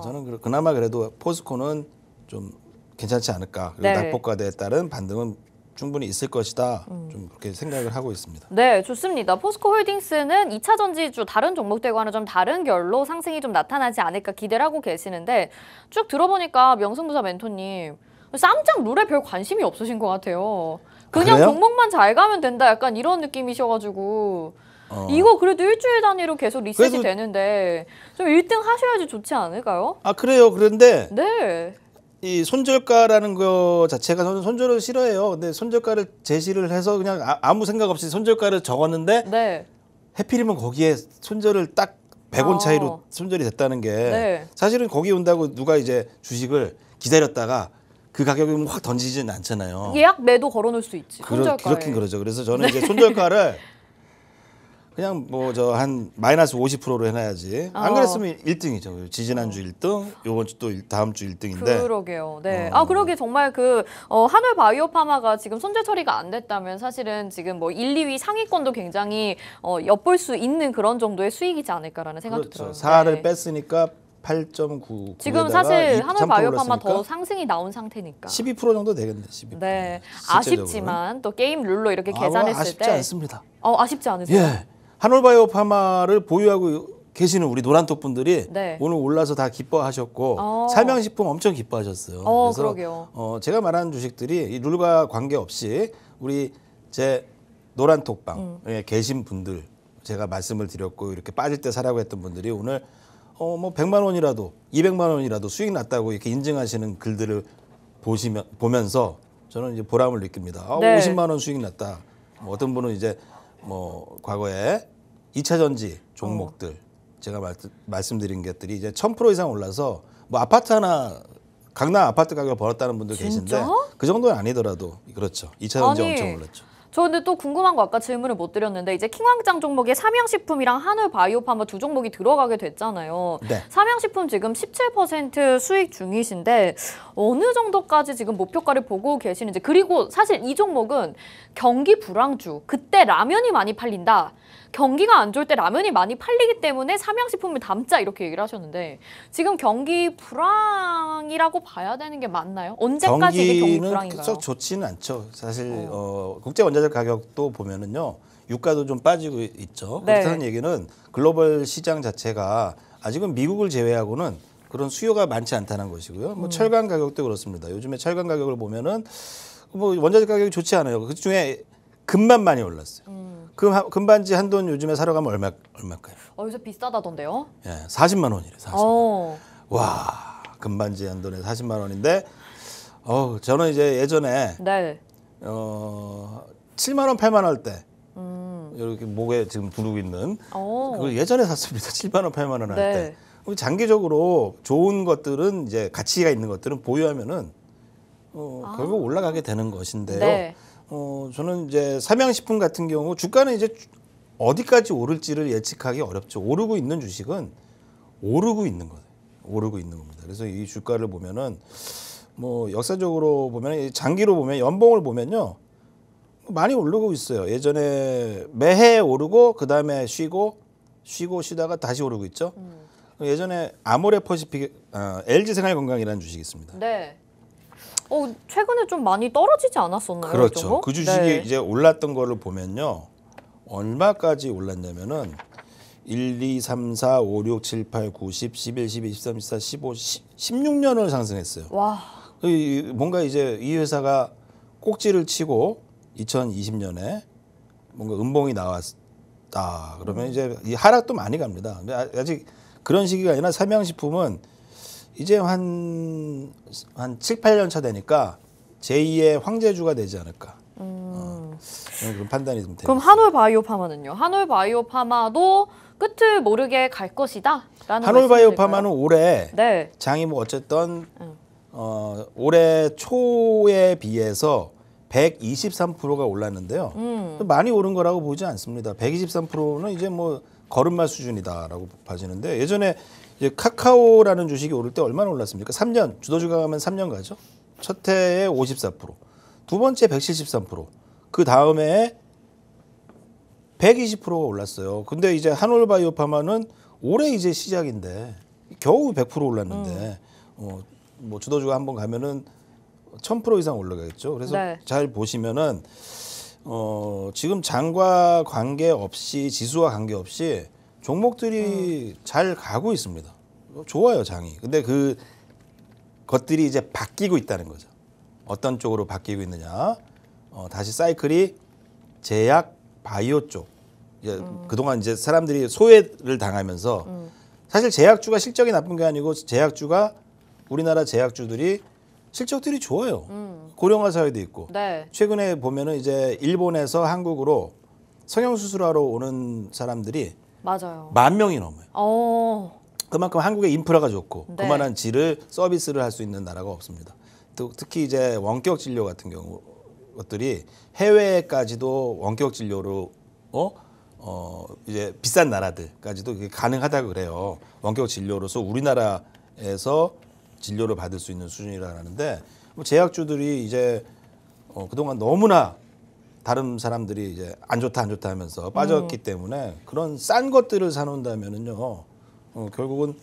어, 저는 그나마 그래도 포스코는 좀 괜찮지 않을까. 그리고 네. 낙폭과대에 따른 반등은 충분히 있을 것이다. 음. 좀 그렇게 생각을 하고 있습니다. 네, 좋습니다. 포스코홀딩스는 2차 전지주 다른 종목들과는 좀 다른 결로 상승이 좀 나타나지 않을까 기대를 하고 계시는데 쭉 들어보니까 명승부사 멘토님 쌈장 룰에 별 관심이 없으신 것 같아요. 그냥 그래요? 종목만 잘 가면 된다 약간 이런 느낌이셔가지고 어. 이거 그래도 일주일 단위로 계속 리셋이 되는데 좀 1등 하셔야지 좋지 않을까요? 아 그래요. 그런데 네. 이 손절가라는 거 자체가 저는 손절을 싫어해요. 근데 손절가를 제시를 해서 그냥 아, 무 생각 없이 손절가를 적었는데 네. 해필이면 거기에 손절을 딱 100원 아. 차이로 손절이 됐다는 게 네. 사실은 거기 온다고 누가 이제 주식을 기다렸다가 그가격이확 던지지는 않잖아요. 예약 매도 걸어놓을 수 있지. 그러, 손절가에. 그렇긴 그러죠. 그래서 저는 네. 이제 손절가를 그냥 뭐 저 한 마이너스 50%로 해놔야지. 어. 안 그랬으면 1등이죠. 지지난주 1등, 요번 주 또 다음 주 1등인데. 그러게요. 네. 어. 아 그러게 정말 그 어, 하늘 바이오파마가 지금 손재 처리가 안 됐다면 사실은 지금 뭐 1, 2위 상위권도 굉장히 어, 엿볼 수 있는 그런 정도의 수익이지 않을까라는 생각도 그렇죠. 들어요. 4를 뺐으니까 8.9. 지금 사실 하늘 바이오파마더 상승이 나온 상태니까. 12% 정도 되겠네. 12%. 네. 실제적으로는. 아쉽지만 또 게임 룰로 이렇게 아, 뭐 계산했을 아, 때 아쉽지 않습니다. 어, 아쉽지 않으세요? 예. 한올바이오 파마를 보유하고 계시는 우리 노란톡 분들이 네. 오늘 올라서 다 기뻐하셨고 어. 삼양식품 엄청 기뻐하셨어요. 어, 그래서 그러게요. 어, 제가 말하는 주식들이 이 룰과 관계없이 우리 제 노란톡방에 음. 계신 분들 제가 말씀을 드렸고 이렇게 빠질 때 사라고 했던 분들이 오늘 어, 뭐 100만 원이라도 200만 원이라도 수익 났다고 이렇게 인증하시는 글들을 보시면 보면서 저는 이제 보람을 느낍니다. 아, 네. 50만 원 수익 났다. 뭐 어떤 분은 이제 뭐 과거에 2차 전지 종목들 제가 말, 말씀드린 것들이 이제 1000% 이상 올라서 뭐 아파트 하나 강남 아파트 가격을 벌었다는 분들 진짜? 계신데 그 정도는 아니더라도 그렇죠. 2차 전지 아니, 엄청 올랐죠. 저 근데 또 궁금한 거 아까 질문을 못 드렸는데 이제 킹왕짱 종목에 삼양식품이랑 한울바이오파마 두 종목이 들어가게 됐잖아요. 네. 삼양식품 지금 17% 수익 중이신데 어느 정도까지 지금 목표가를 보고 계시는지 그리고 사실 이 종목은 경기 불황주 그때 라면이 많이 팔린다. 경기가 안 좋을 때 라면이 많이 팔리기 때문에 삼양식품을 담자 이렇게 얘기를 하셨는데 지금 경기 불황이라고 봐야 되는 게 맞나요? 언제까지 이게 경기 불황인가요? 썩 그렇죠. 좋지는 않죠. 사실 어. 어, 국제 원자재 가격도 보면은요. 유가도 좀 빠지고 있죠. 네. 그렇다는 얘기는 글로벌 시장 자체가 아직은 미국을 제외하고는 그런 수요가 많지 않다는 것이고요. 뭐 음. 철강 가격도 그렇습니다. 요즘에 철강 가격을 보면은 뭐 원자재 가격이 좋지 않아요. 그 중에 금만 많이 올랐어요. 음. 그 금반지 한 돈 요즘에 사러 가면 얼마 얼마까요? 어, 요새 비싸다던데요? 예, 40만 원이래. 40만 원. 어. 와, 금반지 한 돈에 40만 원인데 어, 저는 이제 예전에 네. 어, 7만 원, 8만 원 할 때. 음. 이렇게 목에 지금 두르고 있는 어. 그걸 예전에 샀습니다. 7만 원, 8만 원할 네. 때. 장기적으로 좋은 것들은 이제 가치가 있는 것들은 보유하면은 어, 아. 결국 올라가게 되는 것인데요. 네. 어, 저는 이제 삼양식품 같은 경우 주가는 이제 어디까지 오를지를 예측하기 어렵죠. 오르고 있는 주식은 오르고 있는 거예요. 오르고 있는 겁니다. 그래서 이 주가를 보면은 뭐 역사적으로 보면 장기로 보면 연봉을 보면요 많이 오르고 있어요. 예전에 매해 오르고 그 다음에 쉬고 쉬고 쉬다가 다시 오르고 있죠. 음. 예전에 아모레퍼시픽 어, 아, LG 생활건강이라는 주식이 있습니다. 네. 어, 최근에 좀 많이 떨어지지 않았었나요? 그렇죠. 저거? 그 주식이 네. 이제 올랐던 거를 보면요. 얼마까지 올랐냐면은 1, 2, 3, 4, 5, 6, 7, 8, 9, 10, 11, 12, 13, 14, 15, 10, 16년을 상승했어요. 와. 그 뭔가 이제 이 회사가 꼭지를 치고 2020년에 뭔가 음봉이 나왔다. 그러면 음. 이제 이 하락도 많이 갑니다. 근데 아, 아직 그런 시기가 아니라 삼양식품은 이제 한, 한 7, 8년 차 되니까 제2의 황제주가 되지 않을까. 음. 어, 그런 판단이 좀 되죠. 그럼 하노이 바이오 파마는요? 하노이 바이오 파마도 끝을 모르게 갈 것이다? 라는 하노이 바이오 파마는 올해 네. 장이 뭐 어쨌든 어, 올해 초에 비해서 123%가 올랐는데요. 음. 많이 오른 거라고 보지 않습니다. 123%는 이제 뭐 걸음마 수준이다라고 봐지는데 예전에 이제 카카오라는 주식이 오를 때 얼마나 올랐습니까? 3년 주도주가가면 3년 가죠. 첫 해에 54%, 두 번째 173%, 그 다음에 120%가 올랐어요. 근데 이제 한올바이오 파마는 올해 이제 시작인데 겨우 100% 올랐는데 음. 어, 뭐 주도주가 한번 가면은 1000% 이상 올라가겠죠. 그래서 네. 잘 보시면은 어, 지금 장과 관계 없이 지수와 관계 없이 종목들이 음. 잘 가고 있습니다. 좋아요 장이. 근데 그 것들이 이제 바뀌고 있다는 거죠. 어떤 쪽으로 바뀌고 있느냐. 어, 다시 사이클이 제약 바이오 쪽. 이제 음. 그동안 이제 사람들이 소외를 당하면서 음. 사실 제약주가 실적이 나쁜 게 아니고 제약주가 우리나라 제약주들이 실적들이 좋아요. 음. 고령화 사회도 있고 네. 최근에 보면은 이제 일본에서 한국으로 성형 수술하러 오는 사람들이 맞아요. 만 명이 넘어요. 어. 그만큼 한국의 인프라가 좋고 네. 그만한 질을 서비스를 할 수 있는 나라가 없습니다. 특히 이제 원격 진료 같은 경우 것들이 해외까지도 원격 진료로 어? 어 이제 비싼 나라들까지도 가능하다 고 그래요. 원격 진료로서 우리나라에서 진료를 받을 수 있는 수준이라는데 뭐 제약주들이 이제 어, 그동안 너무나 다른 사람들이 이제 안 좋다 안 좋다 하면서 빠졌기 네. 때문에 그런 싼 것들을 사놓는다면은요 어, 결국은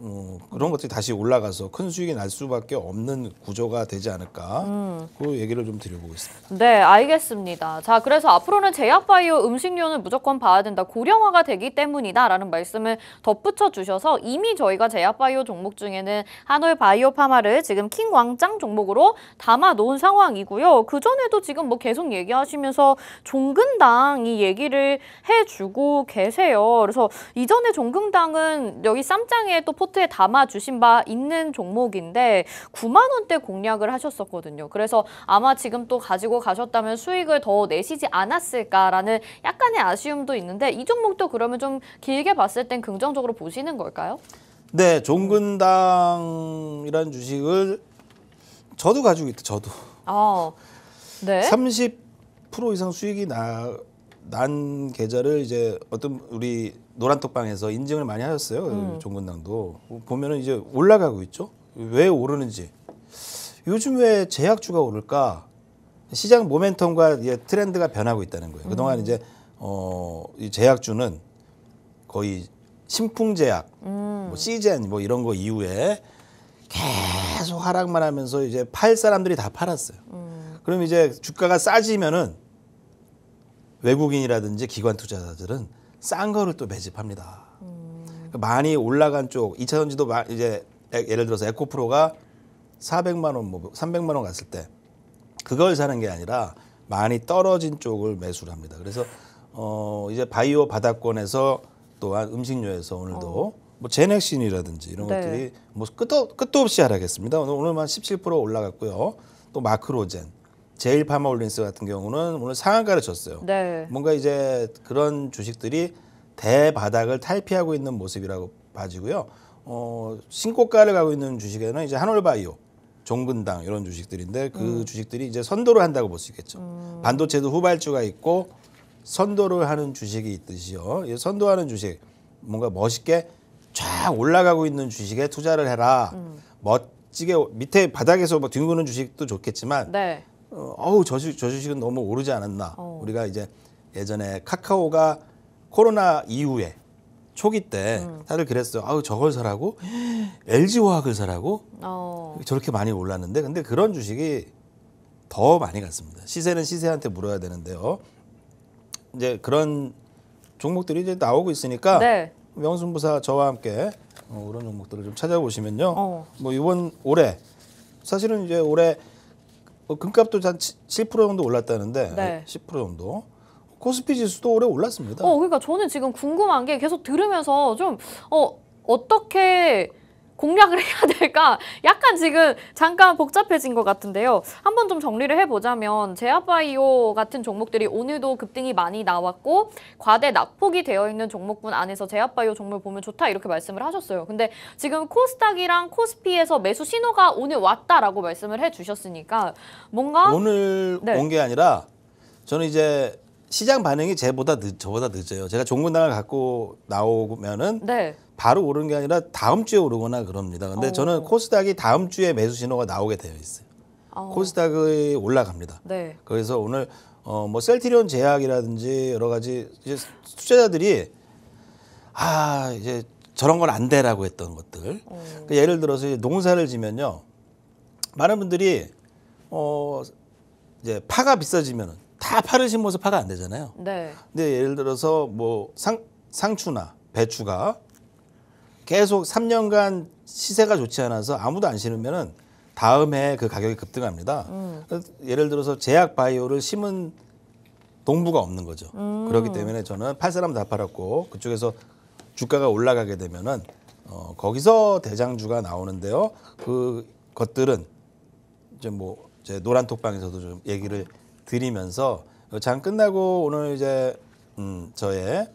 어, 그런 것들이 다시 올라가서 큰 수익이 날 수밖에 없는 구조가 되지 않을까 음. 그 얘기를 좀 드려보고 있습니다. 네, 알겠습니다. 자, 그래서 앞으로는 제약바이오 음식료는 무조건 봐야 된다. 고령화가 되기 때문이다라는 말씀을 덧붙여 주셔서 이미 저희가 제약바이오 종목 중에는 하노 바이오파마를 지금 킹왕짱 종목으로 담아 놓은 상황이고요. 그 전에도 지금 뭐 계속 얘기하시면서 종근당 이 얘기를 해주고 계세요. 그래서 이전에 종근당은 여기 쌈장에 또 포트에 담아 주신 바 있는 종목인데 9만 원대 공략을 하셨었거든요. 그래서 아마 지금 또 가지고 가셨다면 수익을 더 내시지 않았을까라는 약간의 아쉬움도 있는데 이 종목도 그러면 좀 길게 봤을 땐 긍정적으로 보시는 걸까요? 네, 종근당이라는 주식을 저도 가지고 있다. 저도. 아, 네. 30% 이상 수익이 나. 난 계좌를 이제 어떤 우리 노란톡방에서 인증을 많이 하셨어요. 음. 그 종근당도 보면은 이제 올라가고 있죠. 왜 오르는지 요즘 왜 제약주가 오를까? 시장 모멘텀과 예, 트렌드가 변하고 있다는 거예요. 그동안 음. 이제 어, 이 제약주는 거의 신풍제약, 음. 뭐 시젠 뭐 이런 거 이후에 계속 하락만 하면서 이제 팔 사람들이 다 팔았어요. 음. 그럼 이제 주가가 싸지면은 외국인이라든지 기관 투자자들은 싼 거를 또 매집합니다. 음. 많이 올라간 쪽, 이차 전지도 이제 예를 들어서 에코프로가 400만 원, 뭐 300만 원 갔을 때 그걸 사는 게 아니라 많이 떨어진 쪽을 매수를 합니다. 그래서 어 이제 바이오 바닥권에서 또한 음식료에서 오늘도 어. 뭐 제넥신이라든지 이런 네. 것들이 뭐 끝도 끝도 없이 하락했습니다. 오늘 오늘만 17% 올라갔고요. 또 마크로젠 제일 파마 올린스 같은 경우는 오늘 상한가를 쳤어요. 네. 뭔가 이제 그런 주식들이 대바닥을 탈피하고 있는 모습이라고 봐지고요. 어, 신고가를 가고 있는 주식에는 이제 한올바이오, 종근당 이런 주식들인데 그 음. 주식들이 이제 선도를 한다고 볼 수 있겠죠. 음. 반도체도 후발주가 있고 선도를 하는 주식이 있듯이요. 이 선도하는 주식 뭔가 멋있게 쫙 올라가고 있는 주식에 투자를 해라. 음. 멋지게 밑에 바닥에서 뭐 뒹구는 주식도 좋겠지만 네. 어, 어우 저, 저 주식은 너무 오르지 않았나. 어. 우리가 이제 예전에 카카오가 코로나 이후에 초기 때 음. 다들 그랬어요. 아우 저걸 사라고 LG 화학을 사라고 어. 저렇게 많이 올랐는데 근데 그런 주식이 더 많이 갔습니다. 시세는 시세한테 물어야 되는데요. 이제 그런 종목들이 이제 나오고 있으니까 네. 명순 부사 저와 함께 어, 그런 종목들을 좀 찾아보시면요. 어. 뭐 이번 올해 사실은 이제 올해 어, 금값도 한7% 정도 올랐다는데 네. 10% 정도. 코스피 지수도 올해 올랐습니다. 어, 그러니까 저는 지금 궁금한 게 계속 들으면서 좀 어, 어떻게 공략을 해야 될까? 약간 지금 잠깐 복잡해진 것 같은데요. 한번 좀 정리를 해보자면 제아바이오 같은 종목들이 오늘도 급등이 많이 나왔고 과대 낙폭이 되어 있는 종목군 안에서 제아바이오 종목 보면 좋다 이렇게 말씀을 하셨어요. 근데 지금 코스닥이랑 코스피에서 매수 신호가 오늘 왔다라고 말씀을 해주셨으니까 뭔가 오늘 네. 온게 아니라 저는 이제 시장 반응이 제보다 늦, 저보다 늦어요. 제가 종근당을 갖고 나오면은 네. 바로 오르는 게 아니라 다음 주에 오르거나 그럽니다. 근데 오. 어. 저는 코스닥이 다음 주에 매수 신호가 나오게 되어 있어요. 오. 어. 코스닥이 올라갑니다. 네. 그래서 오늘 어, 뭐 셀트리온 제약이라든지 여러 가지 이제 투자자들이 아 이제 저런 건안되라고 했던 것들. 그 예를 들어서 농사를 지면요. 많은 분들이 어 이제 파가 비싸지면은 다 파를 신 모습 파가 안 되잖아요. 네. 근데 예를 들어서 뭐 상, 상추나 배추가 계속 3년간 시세가 좋지 않아서 아무도 안 심으면은 다음에 그 가격이 급등합니다. 음. 예를 들어서 제약 바이오를 심은 동부가 없는 거죠. 음. 그렇기 때문에 저는 팔 사람 다 팔았고 그쪽에서 주가가 올라가게 되면은 어, 거기서 대장주가 나오는데요. 그 것들은 이제 뭐 제 노란 톡방에서도 좀 얘기를 드리면서 장 끝나고 오늘 이제 음, 저의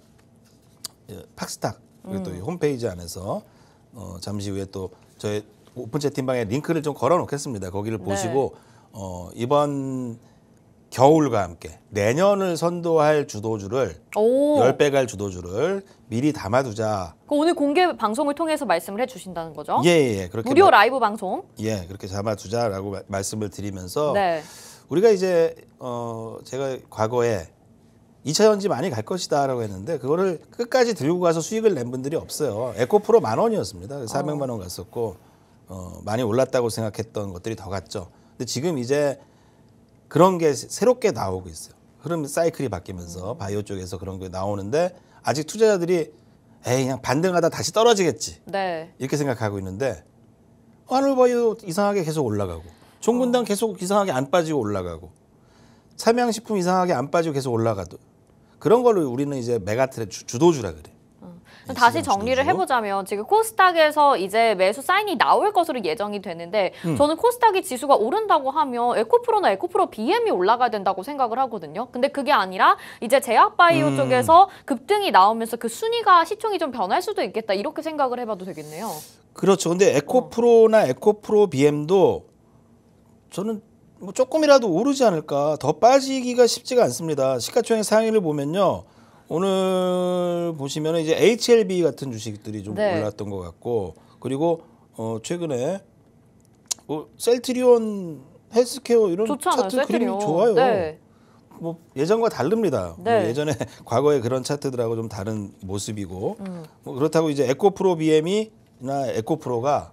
예, 팍스탁 그리고 또 음. 홈페이지 안에서 어, 잠시 후에 또 저의 오픈 채팅방에 링크를 좀 걸어놓겠습니다. 거기를 네. 보시고 어, 이번 겨울과 함께 내년을 선도할 주도주를 열배갈 주도주를 미리 담아두자. 그 오늘 공개 방송을 통해서 말씀을 해주신다는 거죠? 예, 예. 예. 그렇게 무료 마, 라이브 방송. 예, 그렇게 담아두자라고 마, 말씀을 드리면서 네. 우리가 이제 어 제가 과거에 2차 전지 많이 갈 것이다라고 했는데 그거를 끝까지 들고 가서 수익을 낸 분들이 없어요. 에코프로 만 원이었습니다. 400만 아. 원 갔었고 어 많이 올랐다고 생각했던 것들이 더 갔죠. 근데 지금 이제 그런 게 새롭게 나오고 있어요. 흐름 사이클이 바뀌면서 음. 바이오 쪽에서 그런 게 나오는데 아직 투자자들이 에이 그냥 반등하다 다시 떨어지겠지. 네. 이렇게 생각하고 있는데 아놀바이오 이상하게 계속 올라가고 종근당 계속 이상하게 안 빠지고 올라가고 삼양식품 이상하게 안 빠지고 계속 올라가도 그런 걸로 우리는 이제 메가트렌 주도주라 그래. 어. 네, 다시 정리를 해보자면 지금 코스닥에서 이제 매수 사인이 나올 것으로 예정이 되는데 음. 저는 코스닥이 지수가 오른다고 하면 에코프로나 에코프로 BM이 올라가야 된다고 생각을 하거든요. 근데 그게 아니라 이제 제약바이오 음. 쪽에서 급등이 나오면서 그 순위가 시총이 좀 변할 수도 있겠다 이렇게 생각을 해봐도 되겠네요. 그렇죠. 근데 어. 에코프로나 에코프로 BM도 저는 뭐 조금이라도 오르지 않을까 더 빠지기가 쉽지가 않습니다. 시가총액 상위를 보면요. 오늘 보시면 이제 HLB 같은 주식들이 좀 네. 올랐던 것 같고 그리고 어 최근에 뭐 셀트리온 헬스케어 이런 좋잖아요, 차트 셀트리온. 그림이 좋아요. 네. 뭐 예전과 다릅니다. 뭐 네. 뭐 예전에 과거의 그런 차트들하고 좀 다른 모습이고 음. 뭐 그렇다고 이제 에코프로 BM이나 에코프로가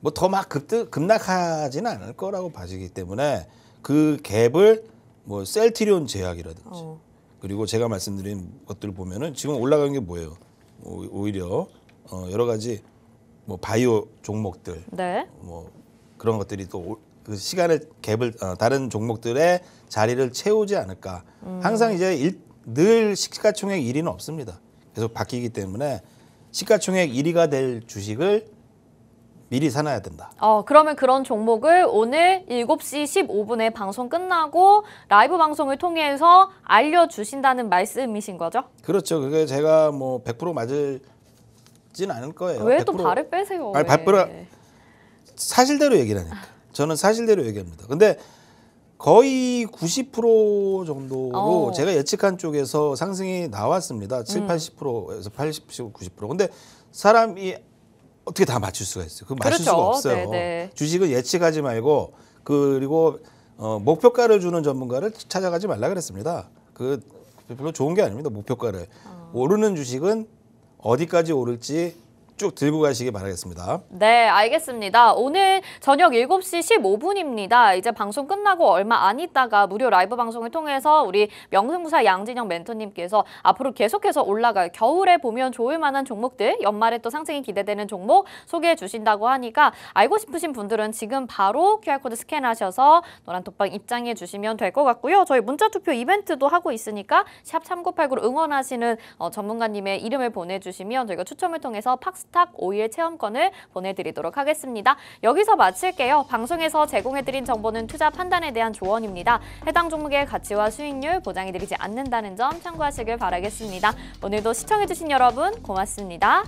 뭐더막 급락하지는 등급 않을 거라고 봐지기 때문에 그 갭을 뭐 셀트리온 제약이라든지 어. 그리고 제가 말씀드린 것들 보면은 지금 올라간 게 뭐예요? 오히려 어 여러 가지 뭐 바이오 종목들 네. 뭐 그런 것들이 또 그 시간의 갭을 어, 다른 종목들의 자리를 채우지 않을까. 음. 항상 이제 일, 늘 시가총액 1위는 없습니다. 계속 바뀌기 때문에 시가총액 1위가 될 주식을 미리 사놔야 된다. 어, 그러면 그런 종목을 오늘 7시 15분에 방송 끝나고 라이브 방송을 통해서 알려주신다는 말씀이신 거죠? 그렇죠. 그게 제가 뭐 100% 맞을진 않을 거예요. 왜 또 발을 빼세요? 아니, 발뿌라 사실대로 얘기 하니까. 저는 사실대로 얘기합니다. 근데 거의 90% 정도로 오. 어. 제가 예측한 쪽에서 상승이 나왔습니다. 7, 음. 80%에서 80, 90%. 근데 사람이 어떻게 다 맞출 수가 있어요. 그 맞출 그렇죠. 수가 없어요. 네네. 네. 주식을 예측하지 말고 그리고 어, 목표가를 주는 전문가를 찾아가지 말라 그랬습니다. 그 별로 좋은 게 아닙니다. 목표가를 어. 오르는 주식은 어디까지 오를지 쭉 들고 가시기 바라겠습니다. 네, 알겠습니다. 오늘 저녁 7시 15분입니다. 이제 방송 끝나고 얼마 안 있다가 무료 라이브 방송을 통해서 우리 명승부사 양진영 멘토님께서 앞으로 계속해서 올라갈 겨울에 보면 좋을 만한 종목들, 연말에 또 상승이 기대되는 종목 소개해 주신다고 하니까 알고 싶으신 분들은 지금 바로 QR코드 스캔하셔서 노란 톡방 입장해 주시면 될 것 같고요. 저희 문자 투표 이벤트도 하고 있으니까 샵 3989로 응원하시는 어, 전문가님의 이름을 보내주시면 저희가 추첨을 통해서 팍스 스탁 오일 체험권을 보내드리도록 하겠습니다. 여기서 마칠게요. 방송에서 제공해드린 정보는 투자 판단에 대한 조언입니다. 해당 종목의 가치와 수익률 보장해드리지 않는다는 점 참고하시길 바라겠습니다. 오늘도 시청해주신 여러분 고맙습니다.